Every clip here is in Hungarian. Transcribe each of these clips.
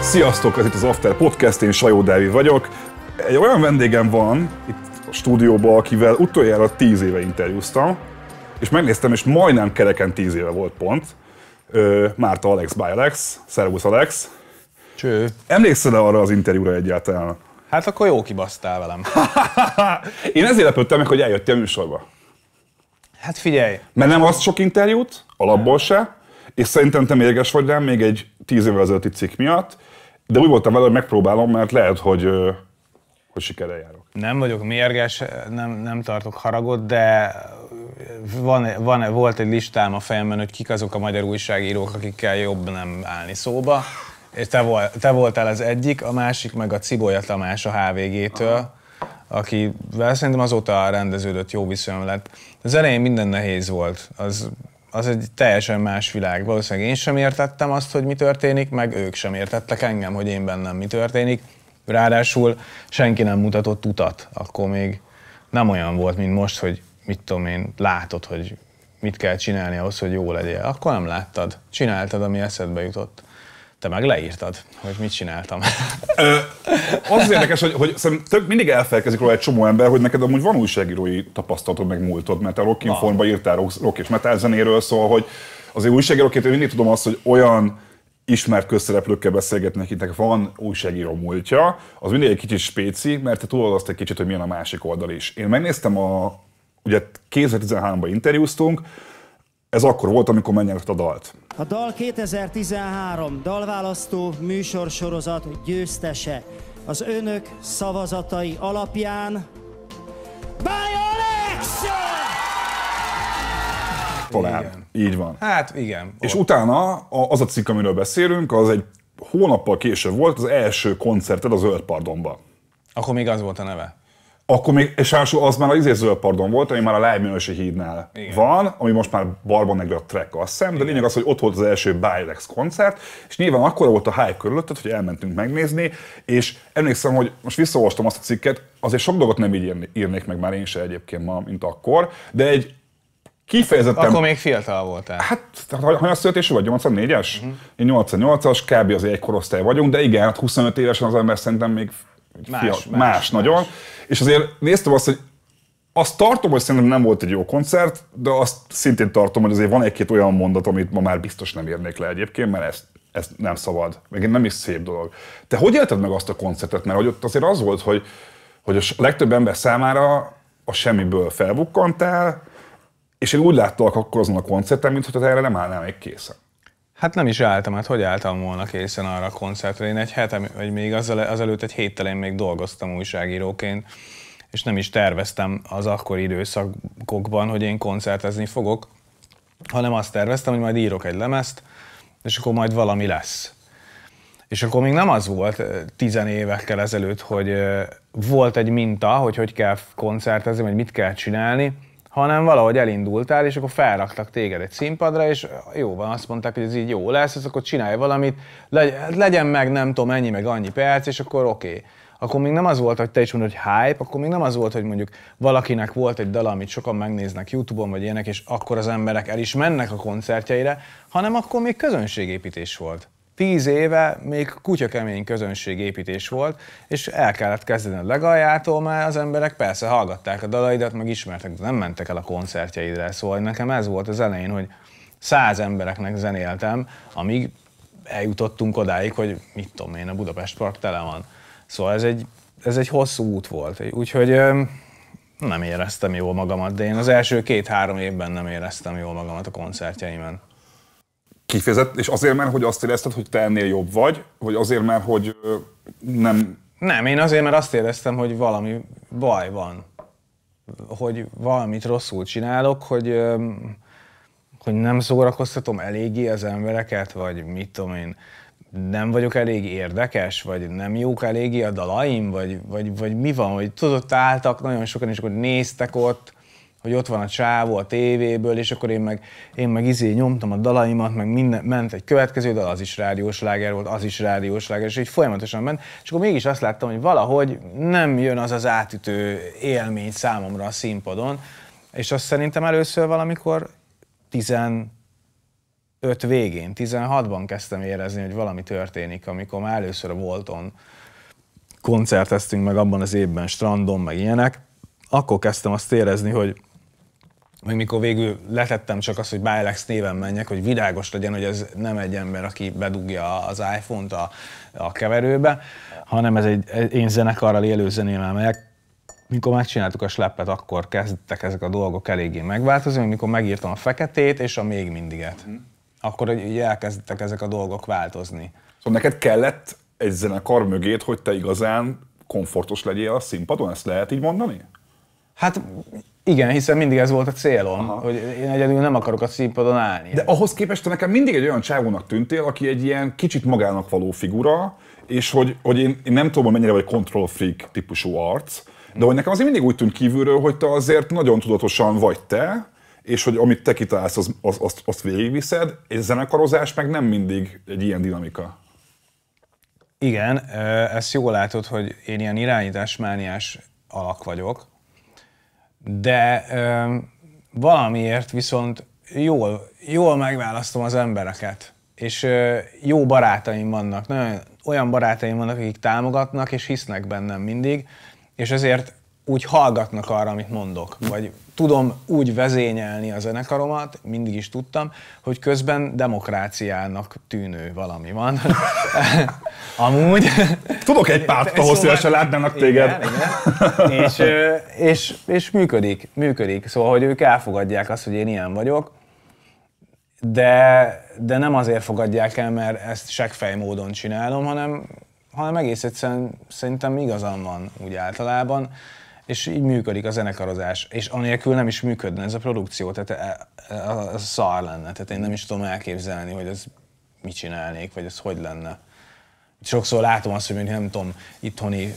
Sziasztok, ez itt az After Podcast, én Sajó Dávi vagyok. Egy olyan vendégem van itt a stúdióban, akivel utoljára 10 éve interjúztam, és megnéztem, és majdnem kereken 10 éve volt pont. Márta Alex by Alex, Szervusz Alex. Cső. Emlékszel -e arra az interjúra egyáltalán? Hát akkor jó kibasztál velem. Én ezért lepődtem meg, hogy eljöttél a műsorba. Hát figyelj. Mert nem azt sok interjút, alapból se, és szerintem te mérges vagy rám még egy tíz évvel ezelőtti cikk miatt, de úgy voltam vele, hogy megpróbálom, mert lehet, hogy, hogy sikerrel járok. Nem vagyok mérges, nem, nem tartok haragot, de van, van, volt egy listám a fejemben, hogy kik azok a magyar újságírók, akikkel jobb nem állni szóba. És te, vol, te voltál az egyik, a másik meg a Cibolya Tamás a HVG-től, akivel szerintem azóta rendeződött jó viszonyom lett. Az elején minden nehéz volt, az, az egy teljesen más világ. Valószínűleg én sem értettem azt, hogy mi történik, meg ők sem értettek engem, hogy én bennem mi történik. Ráadásul senki nem mutatott utat, akkor még nem olyan volt, mint most, hogy mit tudom én, látod, hogy mit kell csinálni ahhoz, hogy jó legyél. Akkor nem láttad, csináltad, ami eszedbe jutott. Te meg leírtad, hogy mit csináltam. Ö, az érdekes, hogy, hogy tök mindig elfelkezik róla egy csomó ember, hogy neked amúgy van újságírói tapasztalatod, meg múltod, mert a rock informba írtál rock és metal zenéről, szóval, hogy azért újságíróként én mindig tudom azt, hogy olyan ismert közszereplőkkel beszélgetni, akiknek van újságíró múltja, az mindig egy kicsit spéci, mert te tudod azt egy kicsit, hogy milyen a másik oldal is. Én megnéztem a, ugye 2013-ban interjúztunk, ez akkor volt, amikor megnyert a dalt. A Dal 2013 dalválasztó műsorsorozat győztese az önök szavazatai alapján Talán. Igen. Így van. Hát igen. Volt. És utána az a cikk, amiről beszélünk, az egy hónappal később volt az első koncerted a Zöld Pardonba. Akkor még az volt a neve. Akkor még, és első az már az izé pardon volt, ami már a Lejmőnösi hídnál Igen. van, ami most már barban negre a track, azt hiszem, de lényeg az, hogy ott volt az első Bilex koncert, és nyilván akkor volt a hype körülötted, hogy elmentünk megnézni, és emlékszem, hogy most visszaolvastam azt a cikket, azért sok dolgot nem így írnék meg már én se egyébként ma, mint akkor, de egy kifejezetten... Akkor még fiatal voltál. Hát, hát ha a születésű vagy? 84-es? Uh-huh. Mhm. Én 88-as, kb. az egy korosztály vagyunk, de igen, hát 25 évesen az ember szerintem még Más, fia, más, más nagyon. És azért néztem azt, hogy azt tartom, hogy szerintem nem volt egy jó koncert, de azt szintén tartom, hogy azért van egy-két olyan mondat, amit ma már biztos nem érnék le egyébként, mert ezt, ezt nem szabad, meg nem is szép dolog. Te hogy élted meg azt a koncertet? Mert hogy ott azért az volt, hogy, hogy a legtöbb ember számára a semmiből felbukkantál, és én úgy láttalak akkor azon a koncerten, mintha erre nem állnál még készen. Hát nem is álltam, hát hogy álltam volna készen arra a koncertre. Én egy hetem, vagy még azelőtt egy héttel én még dolgoztam újságíróként, és nem is terveztem az akkori időszakokban, hogy én koncertezni fogok, hanem azt terveztem, hogy majd írok egy lemezt, és akkor majd valami lesz. És akkor még nem az volt tizen évekkel ezelőtt, hogy volt egy minta, hogy hogy kell koncertezni, vagy mit kell csinálni, hanem valahogy elindultál, és akkor felraktak téged egy színpadra, és jó van, azt mondták, hogy ez így jó lesz, és akkor csinálj valamit, legyen meg nem tudom ennyi, meg annyi perc, és akkor oké. Okay. Akkor még nem az volt, hogy te is mondod, hogy hype, akkor még nem az volt, hogy mondjuk valakinek volt egy dal, amit sokan megnéznek YouTube-on, vagy ilyenek, és akkor az emberek el is mennek a koncertjeire, hanem akkor még közönségépítés volt tíz éve még kutyakemény közönségépítés volt, és el kellett kezdeni a legaljától, mert az emberek persze hallgatták a dalaidat, meg ismertek, de nem mentek el a koncertjeidre. Szóval nekem ez volt az elején, hogy száz embereknek zenéltem, amíg eljutottunk odáig, hogy mit tudom én, a Budapest Park tele van. Szóval ez egy, ez egy hosszú út volt, úgyhogy nem éreztem jól magamat, de én az első két-három évben nem éreztem jól magamat a koncertjeimen. Kifejezett, és azért mert, hogy azt érezted, hogy te ennél jobb vagy, vagy azért mert, hogy nem... Nem, én azért, mert azt éreztem, hogy valami baj van. Hogy valamit rosszul csinálok, hogy, hogy nem szórakoztatom eléggé az embereket, vagy mit tudom én, nem vagyok elég érdekes, vagy nem jók eléggé a dalaim, vagy, vagy, vagy mi van, hogy tudott álltak nagyon sokan, és akkor néztek ott, hogy ott van a csávó a tévéből, és akkor én meg, én meg izé nyomtam a dalaimat, meg minden, ment egy következő dal, az is láger volt, az is láger, és így folyamatosan ment, és akkor mégis azt láttam, hogy valahogy nem jön az az átütő élmény számomra a színpadon, és azt szerintem először valamikor 15 végén, 16-ban kezdtem érezni, hogy valami történik, amikor már először a Volton koncerteztünk meg abban az évben strandon, meg ilyenek, akkor kezdtem azt érezni, hogy hogy mikor végül letettem csak azt, hogy Bilex néven menjek, hogy világos legyen, hogy ez nem egy ember, aki bedugja az iPhone-t a, a keverőbe, hanem ez egy én zenekarral élő zenével megyek. Mikor megcsináltuk a sleppet, akkor kezdtek ezek a dolgok eléggé megváltozni, mikor megírtam a feketét és a még mindiget. Mhm. Akkor ugye elkezdtek ezek a dolgok változni. Szóval neked kellett egy zenekar mögét, hogy te igazán komfortos legyél a színpadon, ezt lehet így mondani? Hát igen, hiszen mindig ez volt a célom, Aha. hogy én egyedül nem akarok a színpadon állni. De ahhoz képest te nekem mindig egy olyan csávónak tűntél, aki egy ilyen kicsit magának való figura, és hogy, hogy én, én nem tudom, mennyire vagy control freak típusú arc, de hogy nekem azért mindig úgy tűnt kívülről, hogy te azért nagyon tudatosan vagy te, és hogy amit te kitalálsz, az, az, azt, azt végigviszed, és zenekarozás meg nem mindig egy ilyen dinamika. Igen, ezt jól látod, hogy én ilyen irányításmániás alak vagyok, de ö, valamiért viszont jól, jól megválasztom az embereket, és ö, jó barátaim vannak, nagyon olyan barátaim vannak, akik támogatnak és hisznek bennem mindig, és ezért úgy hallgatnak arra, amit mondok, vagy tudom úgy vezényelni a zenekaromat, mindig is tudtam, hogy közben demokráciának tűnő valami van. Amúgy. Tudok egy párt, ahol szóval, szívesen látnának téged. Igen, igen. És, és, és működik, működik. Szóval, hogy ők elfogadják azt, hogy én ilyen vagyok, de, de nem azért fogadják el, mert ezt seggfej módon csinálom, hanem, hanem egész egyszerűen szerintem igazam van úgy általában és így működik a zenekarozás, és anélkül nem is működne ez a produkció, tehát e, e, a szar lenne, tehát én nem is tudom elképzelni, hogy ez mit csinálnék, vagy ez hogy lenne. Sokszor látom azt, hogy mondjuk nem tudom, itthoni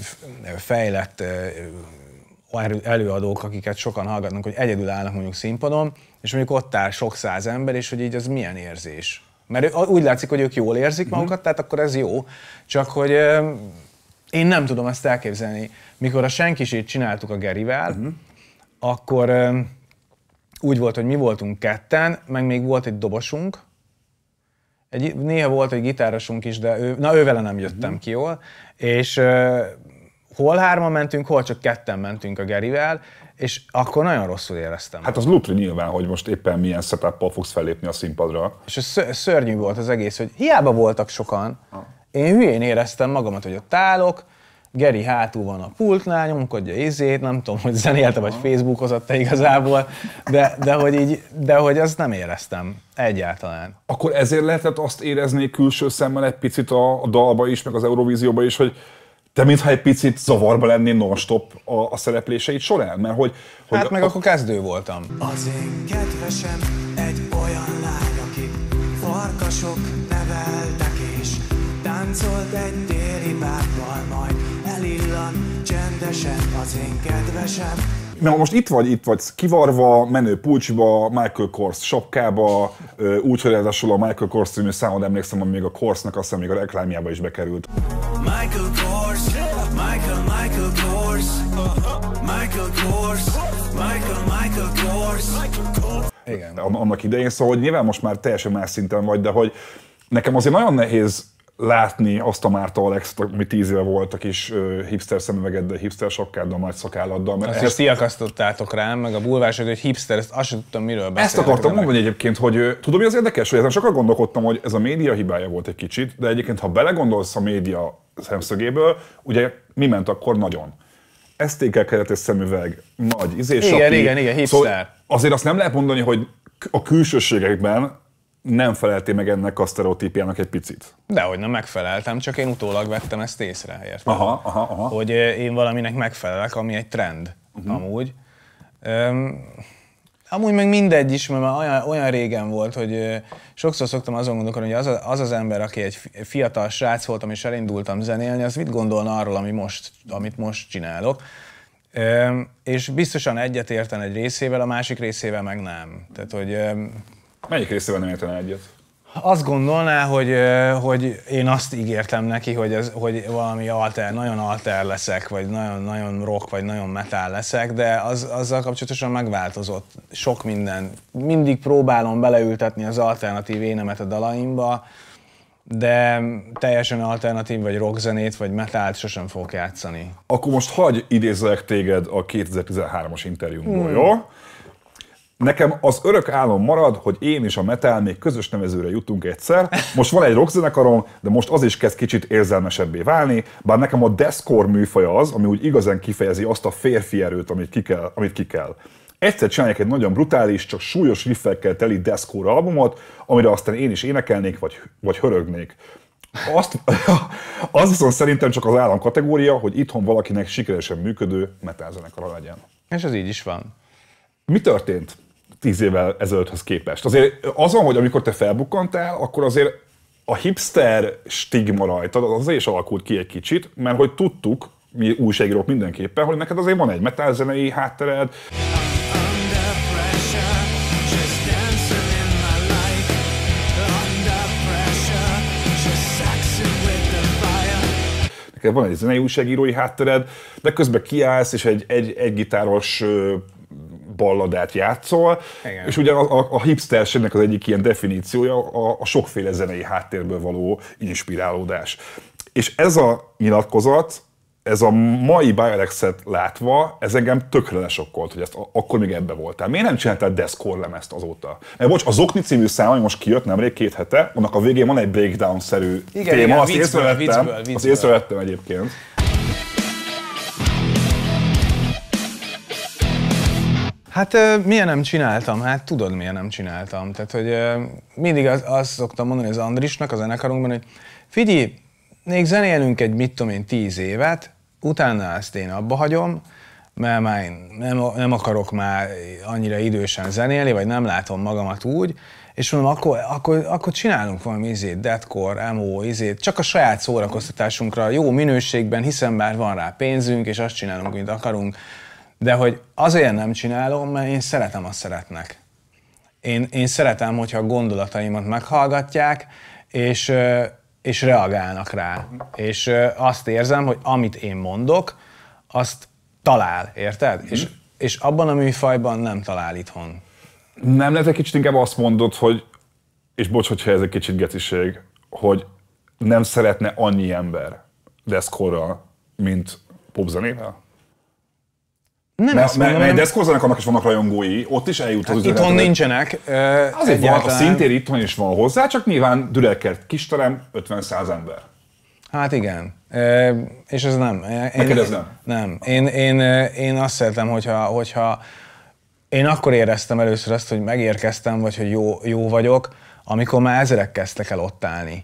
fejlett előadók, akiket sokan hallgatnak, hogy egyedül állnak mondjuk színpadon, és mondjuk ott áll sok száz ember, és hogy így az milyen érzés. Mert úgy látszik, hogy ők jól érzik mhm. magukat, tehát akkor ez jó. Csak hogy én nem tudom ezt elképzelni. Mikor a senkisét csináltuk a Gerivel, uh-huh. akkor úgy volt, hogy mi voltunk ketten, meg még volt egy dobosunk, egy, néha volt egy gitárosunk is, de ő, na vele nem jöttem uh-huh. ki jól, és uh, hol hárman mentünk, hol csak ketten mentünk a Gerivel, és akkor nagyon rosszul éreztem. Hát az lutri nyilván, hogy most éppen milyen setup fogsz fellépni a színpadra. És ez szörnyű volt az egész, hogy hiába voltak sokan, ha. Ah én hülyén éreztem magamat, hogy ott állok, Geri hátul van a pultnál, nyomkodja izét, nem tudom, hogy zenélte vagy Facebookozott-e igazából, de, de, hogy így, de hogy azt nem éreztem egyáltalán. Akkor ezért lehetett azt érezni külső szemmel egy picit a, a dalba is, meg az Eurovízióba is, hogy te mintha egy picit zavarba lennél non-stop a, a szerepléseid során, mert hogy... hogy hát meg a... akkor kezdő voltam. Az én kedvesem egy olyan lány, aki farkasok neveltek én táncolt egy déli bárbal, majd elillan csendesen az én kedvesem. Na most itt vagy, itt vagy kivarva, menő pulcsba, Michael Kors sapkába, úgy, hogy ráadásul a Michael Kors című számod emlékszem, hogy még a Korsnak azt hiszem még a reklámjába is bekerült. Michael Kors, Michael, Michael Kors, Michael Kors, Michael, Michael Kors. Igen. Annak idején, szóval hogy nyilván most már teljesen más szinten vagy, de hogy nekem azért nagyon nehéz látni azt a Márta alex ami tíz éve volt a kis hipster szemüvegeddel, hipster sapkáddal, nagy szakálladdal. Mert azt ezt... kiakasztottátok rám, meg a bulvásod, hogy hipster, ezt azt sem tudtam, miről beszélek. Ezt akartam mondani egyébként, hogy tudom, mi az érdekes, hogy ezen sokat gondolkodtam, hogy ez a média hibája volt egy kicsit, de egyébként, ha belegondolsz a média szemszögéből, ugye mi ment akkor nagyon? Esztékkel keretes szemüveg, nagy izé, Igen, igen, igen, hipster. Szóval azért azt nem lehet mondani, hogy a külsőségekben nem feleltél meg ennek a sztereotípiának egy picit? Dehogy nem megfeleltem, csak én utólag vettem ezt észre, érted? Aha, aha, aha. Hogy én valaminek megfelelek, ami egy trend uh-huh. amúgy. Um, amúgy meg mindegy is, mert olyan, olyan régen volt, hogy sokszor szoktam azon gondolkodni, hogy az, az az ember, aki egy fiatal srác voltam és elindultam zenélni, az mit gondolna arról, ami most, amit most csinálok. és biztosan egyet érten egy részével, a másik részével meg nem. Tehát, hogy Melyik részében nem értene egyet? Azt gondolná, hogy, hogy én azt ígértem neki, hogy, ez, hogy valami alter, nagyon alter leszek, vagy nagyon, nagyon rock, vagy nagyon metal leszek, de az, azzal kapcsolatosan megváltozott sok minden. Mindig próbálom beleültetni az alternatív énemet a dalaimba, de teljesen alternatív, vagy rockzenét, vagy metált sosem fogok játszani. Akkor most hagy idézzelek téged a 2013-as interjúmból, hmm. jó? Nekem az örök álom marad, hogy én és a metal még közös nevezőre jutunk egyszer. Most van egy rockzenekarom, de most az is kezd kicsit érzelmesebbé válni, bár nekem a deathcore műfaja az, ami úgy igazán kifejezi azt a férfi erőt, amit ki kell. Amit ki kell. Egyszer csinálják egy nagyon brutális, csak súlyos riffekkel teli deathcore albumot, amire aztán én is énekelnék, vagy, vagy hörögnék. Azt, az viszont szerintem csak az állam kategória, hogy itthon valakinek sikeresen működő metal legyen. És ez így is van. Mi történt? tíz évvel ezelőtthöz képest. Azért azon, hogy amikor te felbukkantál, akkor azért a hipster stigma rajtad az is alakult ki egy kicsit, mert hogy tudtuk, mi újságírók mindenképpen, hogy neked azért van egy metalzenei háttered, neked van egy zenei újságírói háttered, de közben kiállsz, és egy, egy, egy gitáros balladát játszol, Igen. és ugye a, a, a hipsterségnek az egyik ilyen definíciója a, a sokféle zenei háttérből való inspirálódás. És ez a nyilatkozat, ez a mai Bialexet látva, ez engem tökre lesokkolt, hogy ezt akkor még ebbe voltál. Miért nem csináltál deszkorlem lemezt azóta? Mert bocs, az Okni című szám, ami most kijött nemrég két hete, annak a végén van egy breakdown-szerű igen, téma, igen, azt, észrevettem, viccből, azt észrevettem egyébként. Hát miért nem csináltam? Hát tudod, miért nem csináltam. Tehát, hogy mindig azt, azt szoktam mondani az Andrisnak, a zenekarunkban, hogy figyelj, még zenélünk egy, mit tudom én, tíz évet, utána ezt én abba hagyom, mert már én nem, nem akarok már annyira idősen zenélni, vagy nem látom magamat úgy, és mondom, akkor, akkor, akkor csinálunk valami izét, deadcore, emo, izét, csak a saját szórakoztatásunkra, jó minőségben, hiszen már van rá pénzünk, és azt csinálunk, mint akarunk, de hogy azért nem csinálom, mert én szeretem a szeretnek. Én, én szeretem, hogyha a gondolataimat meghallgatják, és, és reagálnak rá. És azt érzem, hogy amit én mondok, azt talál, érted? Mm. És, mhm. és abban a műfajban nem talál itthon. Nem lehet egy kicsit inkább azt mondod, hogy, és bocs, hogyha ez egy kicsit getiség, hogy nem szeretne annyi ember deszkorral, mint popzenével? Nem mert, ezt mondom, mert, mert deszkozzanak, annak is vannak rajongói, ott is eljut az hát üzenet. Itthon nincsenek. Uh, Azért egyáltalán. van, a szintér itthon is van hozzá, csak nyilván kis terem, 50-100 ember. Hát igen. E, és ez nem. Én, Neked ez nem? Nem. Én, én, én azt szeretem, hogyha, hogyha én akkor éreztem először azt, hogy megérkeztem, vagy hogy jó, jó vagyok, amikor már ezerek kezdtek el ott állni.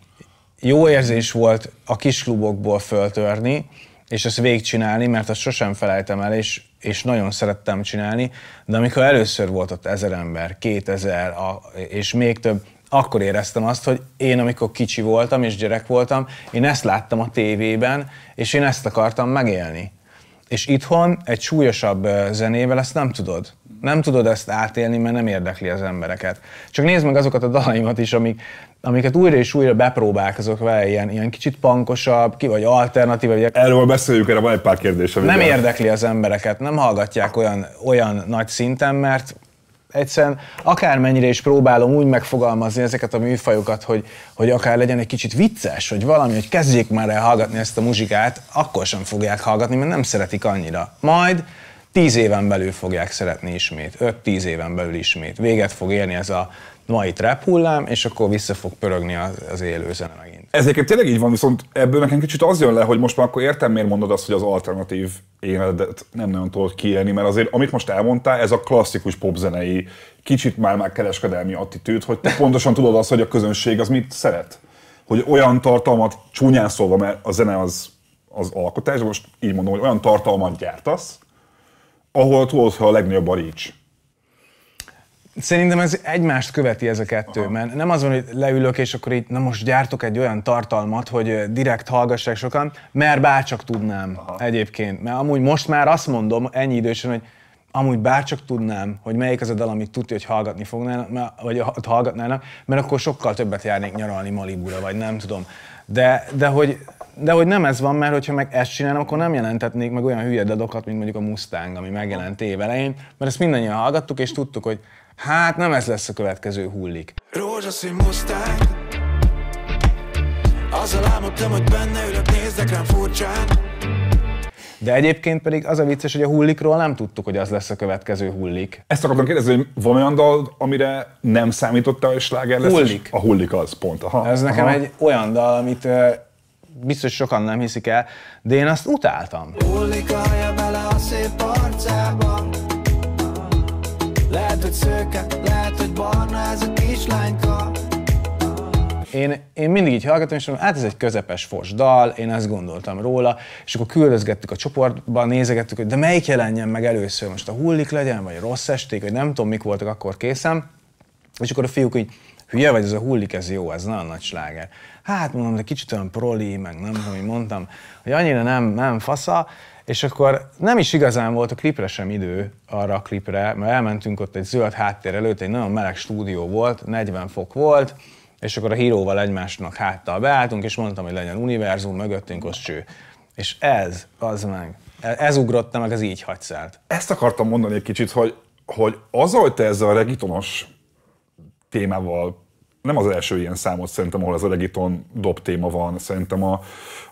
Jó érzés volt a kis klubokból föltörni, és ezt végigcsinálni, mert azt sosem felejtem el, és és nagyon szerettem csinálni, de amikor először volt ott ezer ember, kétezer, a, és még több, akkor éreztem azt, hogy én, amikor kicsi voltam és gyerek voltam, én ezt láttam a tévében, és én ezt akartam megélni. És itthon egy súlyosabb zenével ezt nem tudod. Nem tudod ezt átélni, mert nem érdekli az embereket. Csak nézd meg azokat a dalaimat is, amik amiket újra és újra bepróbálkozok vele, ilyen, ilyen kicsit pankosabb, ki vagy alternatív. Vagy... Erről beszéljük, erre van egy pár kérdésem. Nem érdekli az embereket, nem hallgatják olyan, olyan nagy szinten, mert egyszerűen akármennyire is próbálom úgy megfogalmazni ezeket a műfajokat, hogy, hogy akár legyen egy kicsit vicces, hogy valami, hogy kezdjék már el hallgatni ezt a muzsikát, akkor sem fogják hallgatni, mert nem szeretik annyira. Majd tíz éven belül fogják szeretni ismét, öt tíz éven belül ismét. Véget fog érni ez a ma itt rap hullám, és akkor vissza fog pörögni az, az élő zene megint. Ez egyébként tényleg így van, viszont ebből nekem kicsit az jön le, hogy most már akkor értem, miért mondod azt, hogy az alternatív életet nem nagyon tudod kiélni, mert azért, amit most elmondtál, ez a klasszikus popzenei, kicsit már már kereskedelmi attitűd, hogy te pontosan tudod azt, hogy a közönség az mit szeret. Hogy olyan tartalmat, csúnyán szólva, mert a zene az, az alkotás, most így mondom, hogy olyan tartalmat gyártasz, ahol tudod, hogy a legnagyobb a reach. Szerintem ez egymást követi ez a kettő, Aha. mert nem az van, hogy leülök, és akkor itt, na most gyártok egy olyan tartalmat, hogy direkt hallgassák sokan, mert bárcsak tudnám Aha. egyébként. Mert amúgy most már azt mondom ennyi idősen, hogy amúgy bárcsak tudnám, hogy melyik az a dal, amit tudja, hogy hallgatni fognának, vagy hallgatnának, mert akkor sokkal többet járnék nyaralni Malibura, vagy nem tudom. De, de, hogy, de hogy nem ez van, mert hogyha meg ezt csinálom, akkor nem jelentetnék meg olyan hülye dadokat, mint mondjuk a Mustang, ami megjelent évelején, mert ezt mindannyian hallgattuk, és tudtuk, hogy hát nem ez lesz a következő hullik. Rózsaszín mustár, azzal álmodtam, hogy benne ülök, nézzek rám furcsán. De egyébként pedig az a vicces, hogy a hullikról nem tudtuk, hogy az lesz a következő hullik. Ezt akartam kérdezni, hogy van olyan dal, amire nem számította, hogy sláger lesz? Hullik. A hullik az, pont. Aha, Ez aha. nekem egy olyan dal, amit uh, biztos sokan nem hiszik el, de én azt utáltam. Hullik a bele a szép part, hogy szőke, lehet, hogy barna ez a kislányka. Én, én mindig így hallgatom, és mondom, hát ez egy közepes fos dal, én ezt gondoltam róla, és akkor küldözgettük a csoportban, nézegettük, hogy de melyik jelenjen meg először, most a hullik legyen, vagy a rossz esték, vagy nem tudom, mik voltak akkor készen, és akkor a fiúk így, hülye vagy, ez a hullik, ez jó, ez nagyon nagy sláger. Hát mondom, de kicsit olyan proli, meg nem tudom, hogy mondtam, hogy annyira nem, nem fasza, és akkor nem is igazán volt a klipre sem idő arra a klipre, mert elmentünk ott egy zöld háttér előtt, egy nagyon meleg stúdió volt, 40 fok volt, és akkor a híróval egymásnak háttal beálltunk, és mondtam, hogy legyen univerzum, mögöttünk az cső. És ez, az meg, ez ugrott meg az így hagysz Ezt akartam mondani egy kicsit, hogy, hogy az, hogy te ezzel a regitonos témával nem az első ilyen számot szerintem, ahol az Elegiton dob téma van. Szerintem a,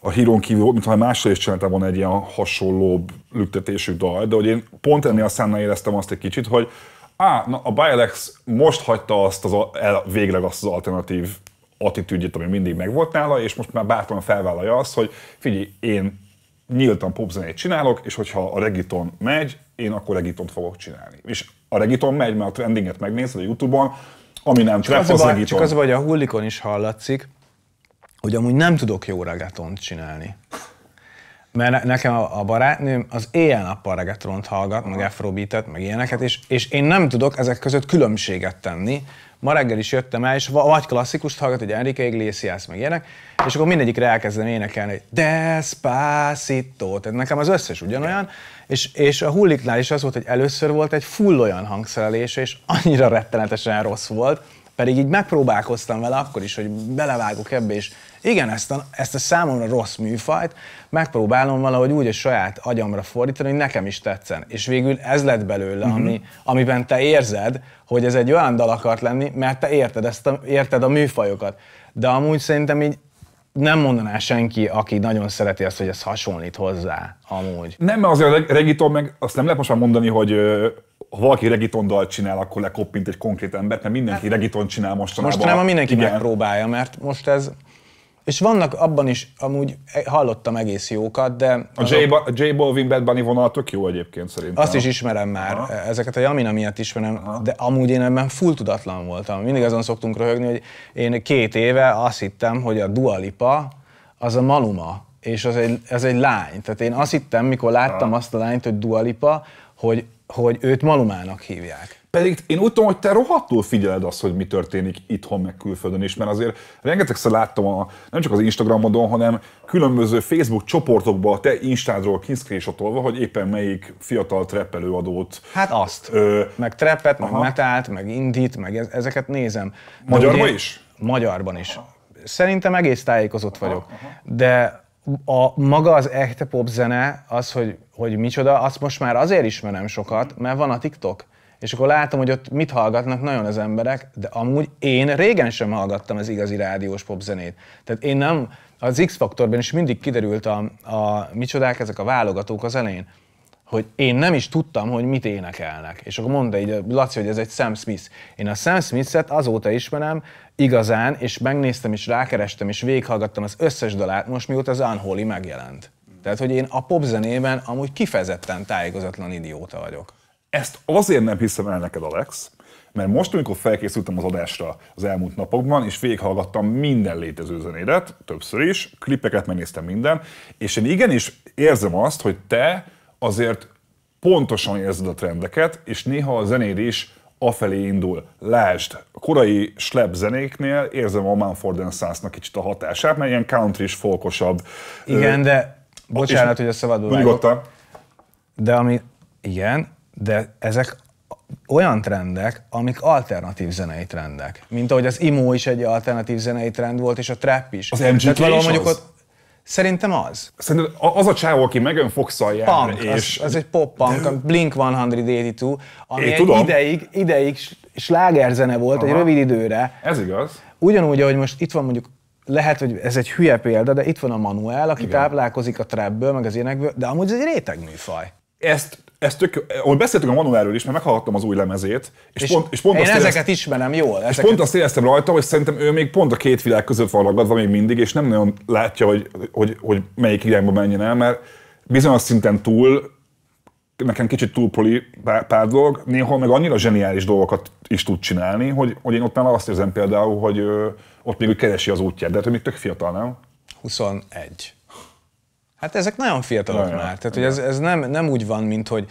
a hírón kívül, mintha másra is csináltam volna egy ilyen hasonló lüktetésű dal, de hogy én pont ennél a számnál éreztem azt egy kicsit, hogy á, na, a Bilex most hagyta azt az, el, végleg azt az alternatív attitűdjét, ami mindig megvolt nála, és most már bátran felvállalja azt, hogy figyelj, én nyíltan popzenét csinálok, és hogyha a regiton megy, én akkor regitont fogok csinálni. És a regiton megy, mert a trendinget megnézed a Youtube-on, ami nem csak az, az, Csak az vagy a hullikon is hallatszik, hogy amúgy nem tudok jó regetont csinálni. Mert nekem a barátnőm az éjjel-nappal regetront hallgat, meg afrobeat meg ilyeneket, és, és én nem tudok ezek között különbséget tenni, ma reggel is jöttem el, és vagy klasszikust hallgat, hogy Enrique Iglesias, meg ilyenek, és akkor mindegyikre elkezdem énekelni, hogy Despacito, tehát nekem az összes ugyanolyan, és, és a hulliknál is az volt, hogy először volt egy full olyan hangszerelés, és annyira rettenetesen rossz volt, pedig így megpróbálkoztam vele akkor is, hogy belevágok ebbe, és igen, ezt a, ezt a számomra rossz műfajt megpróbálom valahogy úgy a saját agyamra fordítani, hogy nekem is tetszen. És végül ez lett belőle, uh-huh. ami, amiben te érzed, hogy ez egy olyan dal akart lenni, mert te érted, ezt a, érted a műfajokat. De amúgy szerintem így nem mondaná senki, aki nagyon szereti azt, hogy ez hasonlít hozzá amúgy. Nem, mert azért a reggaeton meg azt nem lehet most már mondani, hogy ha valaki regiton dalt csinál, akkor lekoppint egy konkrét embert, mert mindenki hát, regiton csinál mostanában. a mindenki Igen. megpróbálja, mert most ez... És vannak abban is, amúgy eh, hallottam egész jókat, de... Azok... A J, J Balvin Bad Bunny vonal tök jó egyébként szerintem. Azt is ismerem már, Aha. Eh, ezeket a Jamina miatt ismerem, Aha. de amúgy én ebben full tudatlan voltam. Mindig azon szoktunk röhögni, hogy én két éve azt hittem, hogy a Dualipa az a Maluma, és az egy, az egy lány. Tehát én azt hittem, mikor láttam Aha. azt a lányt, hogy Dualipa, hogy hogy őt Malumának hívják. Pedig én úgy tudom, hogy te rohadtul figyeled azt, hogy mi történik itthon, meg külföldön is, mert azért rengetegszer láttam a, nem csak az Instagramodon, hanem különböző Facebook csoportokban a te Instádról kiszkrésotolva, hogy éppen melyik fiatal treppelő adót. Hát azt. Ö, meg treppet, meg metált, meg indít, meg ezeket nézem. De Magyarban ugye, is? Magyarban is. Aha. Szerintem egész tájékozott aha, vagyok. Aha. De a maga az echte popzene, az, hogy, hogy micsoda, azt most már azért ismerem sokat, mert van a TikTok. És akkor látom, hogy ott mit hallgatnak nagyon az emberek, de amúgy én régen sem hallgattam az igazi rádiós popzenét. Tehát én nem, az X-faktorban is mindig kiderült a, a micsodák, ezek a válogatók az elején hogy én nem is tudtam, hogy mit énekelnek. És akkor mondta így Laci, hogy ez egy Sam Smith. Én a Sam Smith-et azóta ismerem igazán, és megnéztem, és rákerestem, és végighallgattam az összes dalát, most mióta az Unholy megjelent. Tehát, hogy én a popzenében amúgy kifejezetten tájékozatlan idióta vagyok. Ezt azért nem hiszem el neked, Alex, mert most, amikor felkészültem az adásra az elmúlt napokban, és végighallgattam minden létező zenédet, többször is, klippeket megnéztem minden, és én igenis érzem azt, hogy te azért pontosan érzed a trendeket, és néha a zenéd is afelé indul. Lásd, a korai slap zenéknél érzem a Manford Sons-nak kicsit a hatását, mert ilyen country is folkosabb. Igen, de bocsánat, hogy a szabadul vágok. De ami, igen, de ezek olyan trendek, amik alternatív zenei trendek. Mint ahogy az IMO is egy alternatív zenei trend volt, és a trap is. Az MGK Tehát is mondjuk az? Ott, Szerintem az. Szerintem az a csávó, aki megön fox jár, és... Az, az egy pop-punk, a Blink-182, ami Én egy tudom. ideig, ideig slágerzene volt, Aha. egy rövid időre. Ez igaz. Ugyanúgy, ahogy most itt van mondjuk lehet, hogy ez egy hülye példa, de itt van a Manuel, aki Igen. táplálkozik a trapből, meg az énekből, de amúgy ez egy réteg műfaj. Ezt ez tök, ahogy beszéltünk a Manuelről is, mert meghallgattam az új lemezét, és, és pont, és pont én azt ezeket érezt, ismerem jól. Ezeket. És pont azt éreztem rajta, hogy szerintem ő még pont a két világ között van ragadva még mindig, és nem nagyon látja, hogy, hogy, hogy melyik irányba menjen el, mert bizonyos szinten túl, nekem kicsit túl poli pár, dolog, néha meg annyira zseniális dolgokat is tud csinálni, hogy, hogy én ott már azt érzem például, hogy ö, ott még keresi az útját, de hát ő még tök fiatal, nem? 21. Hát ezek nagyon fiatalok Olyan. már. Tehát, hogy ez, ez nem, nem úgy van, mint hogy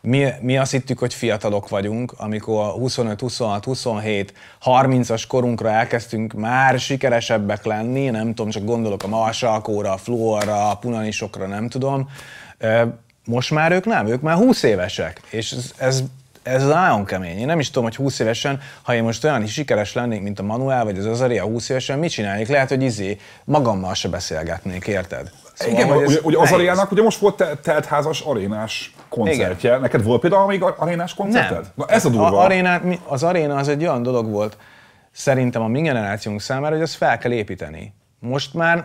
mi, mi azt hittük, hogy fiatalok vagyunk, amikor a 25, 26, 27, 30-as korunkra elkezdtünk már sikeresebbek lenni, nem tudom, csak gondolok a marsalkóra, a fluorra, a punanisokra, nem tudom. Most már ők nem, ők már 20 évesek, és ez, ez ez nagyon kemény. Én nem is tudom, hogy 20 évesen, ha én most olyan is sikeres lennék, mint a Manuel vagy az Azaria 20 évesen, mit csinálnék? Lehet, hogy izé, magammal se beszélgetnék, érted? Szóval Igen, ugye, ugye az arénának, ugye most volt teltházas arénás koncertje. Igen. Neked volt például még arénás koncerted? Nem. Na ez a durva. A aréná, az aréna az egy olyan dolog volt, szerintem a mi generációnk számára, hogy ezt fel kell építeni. Most már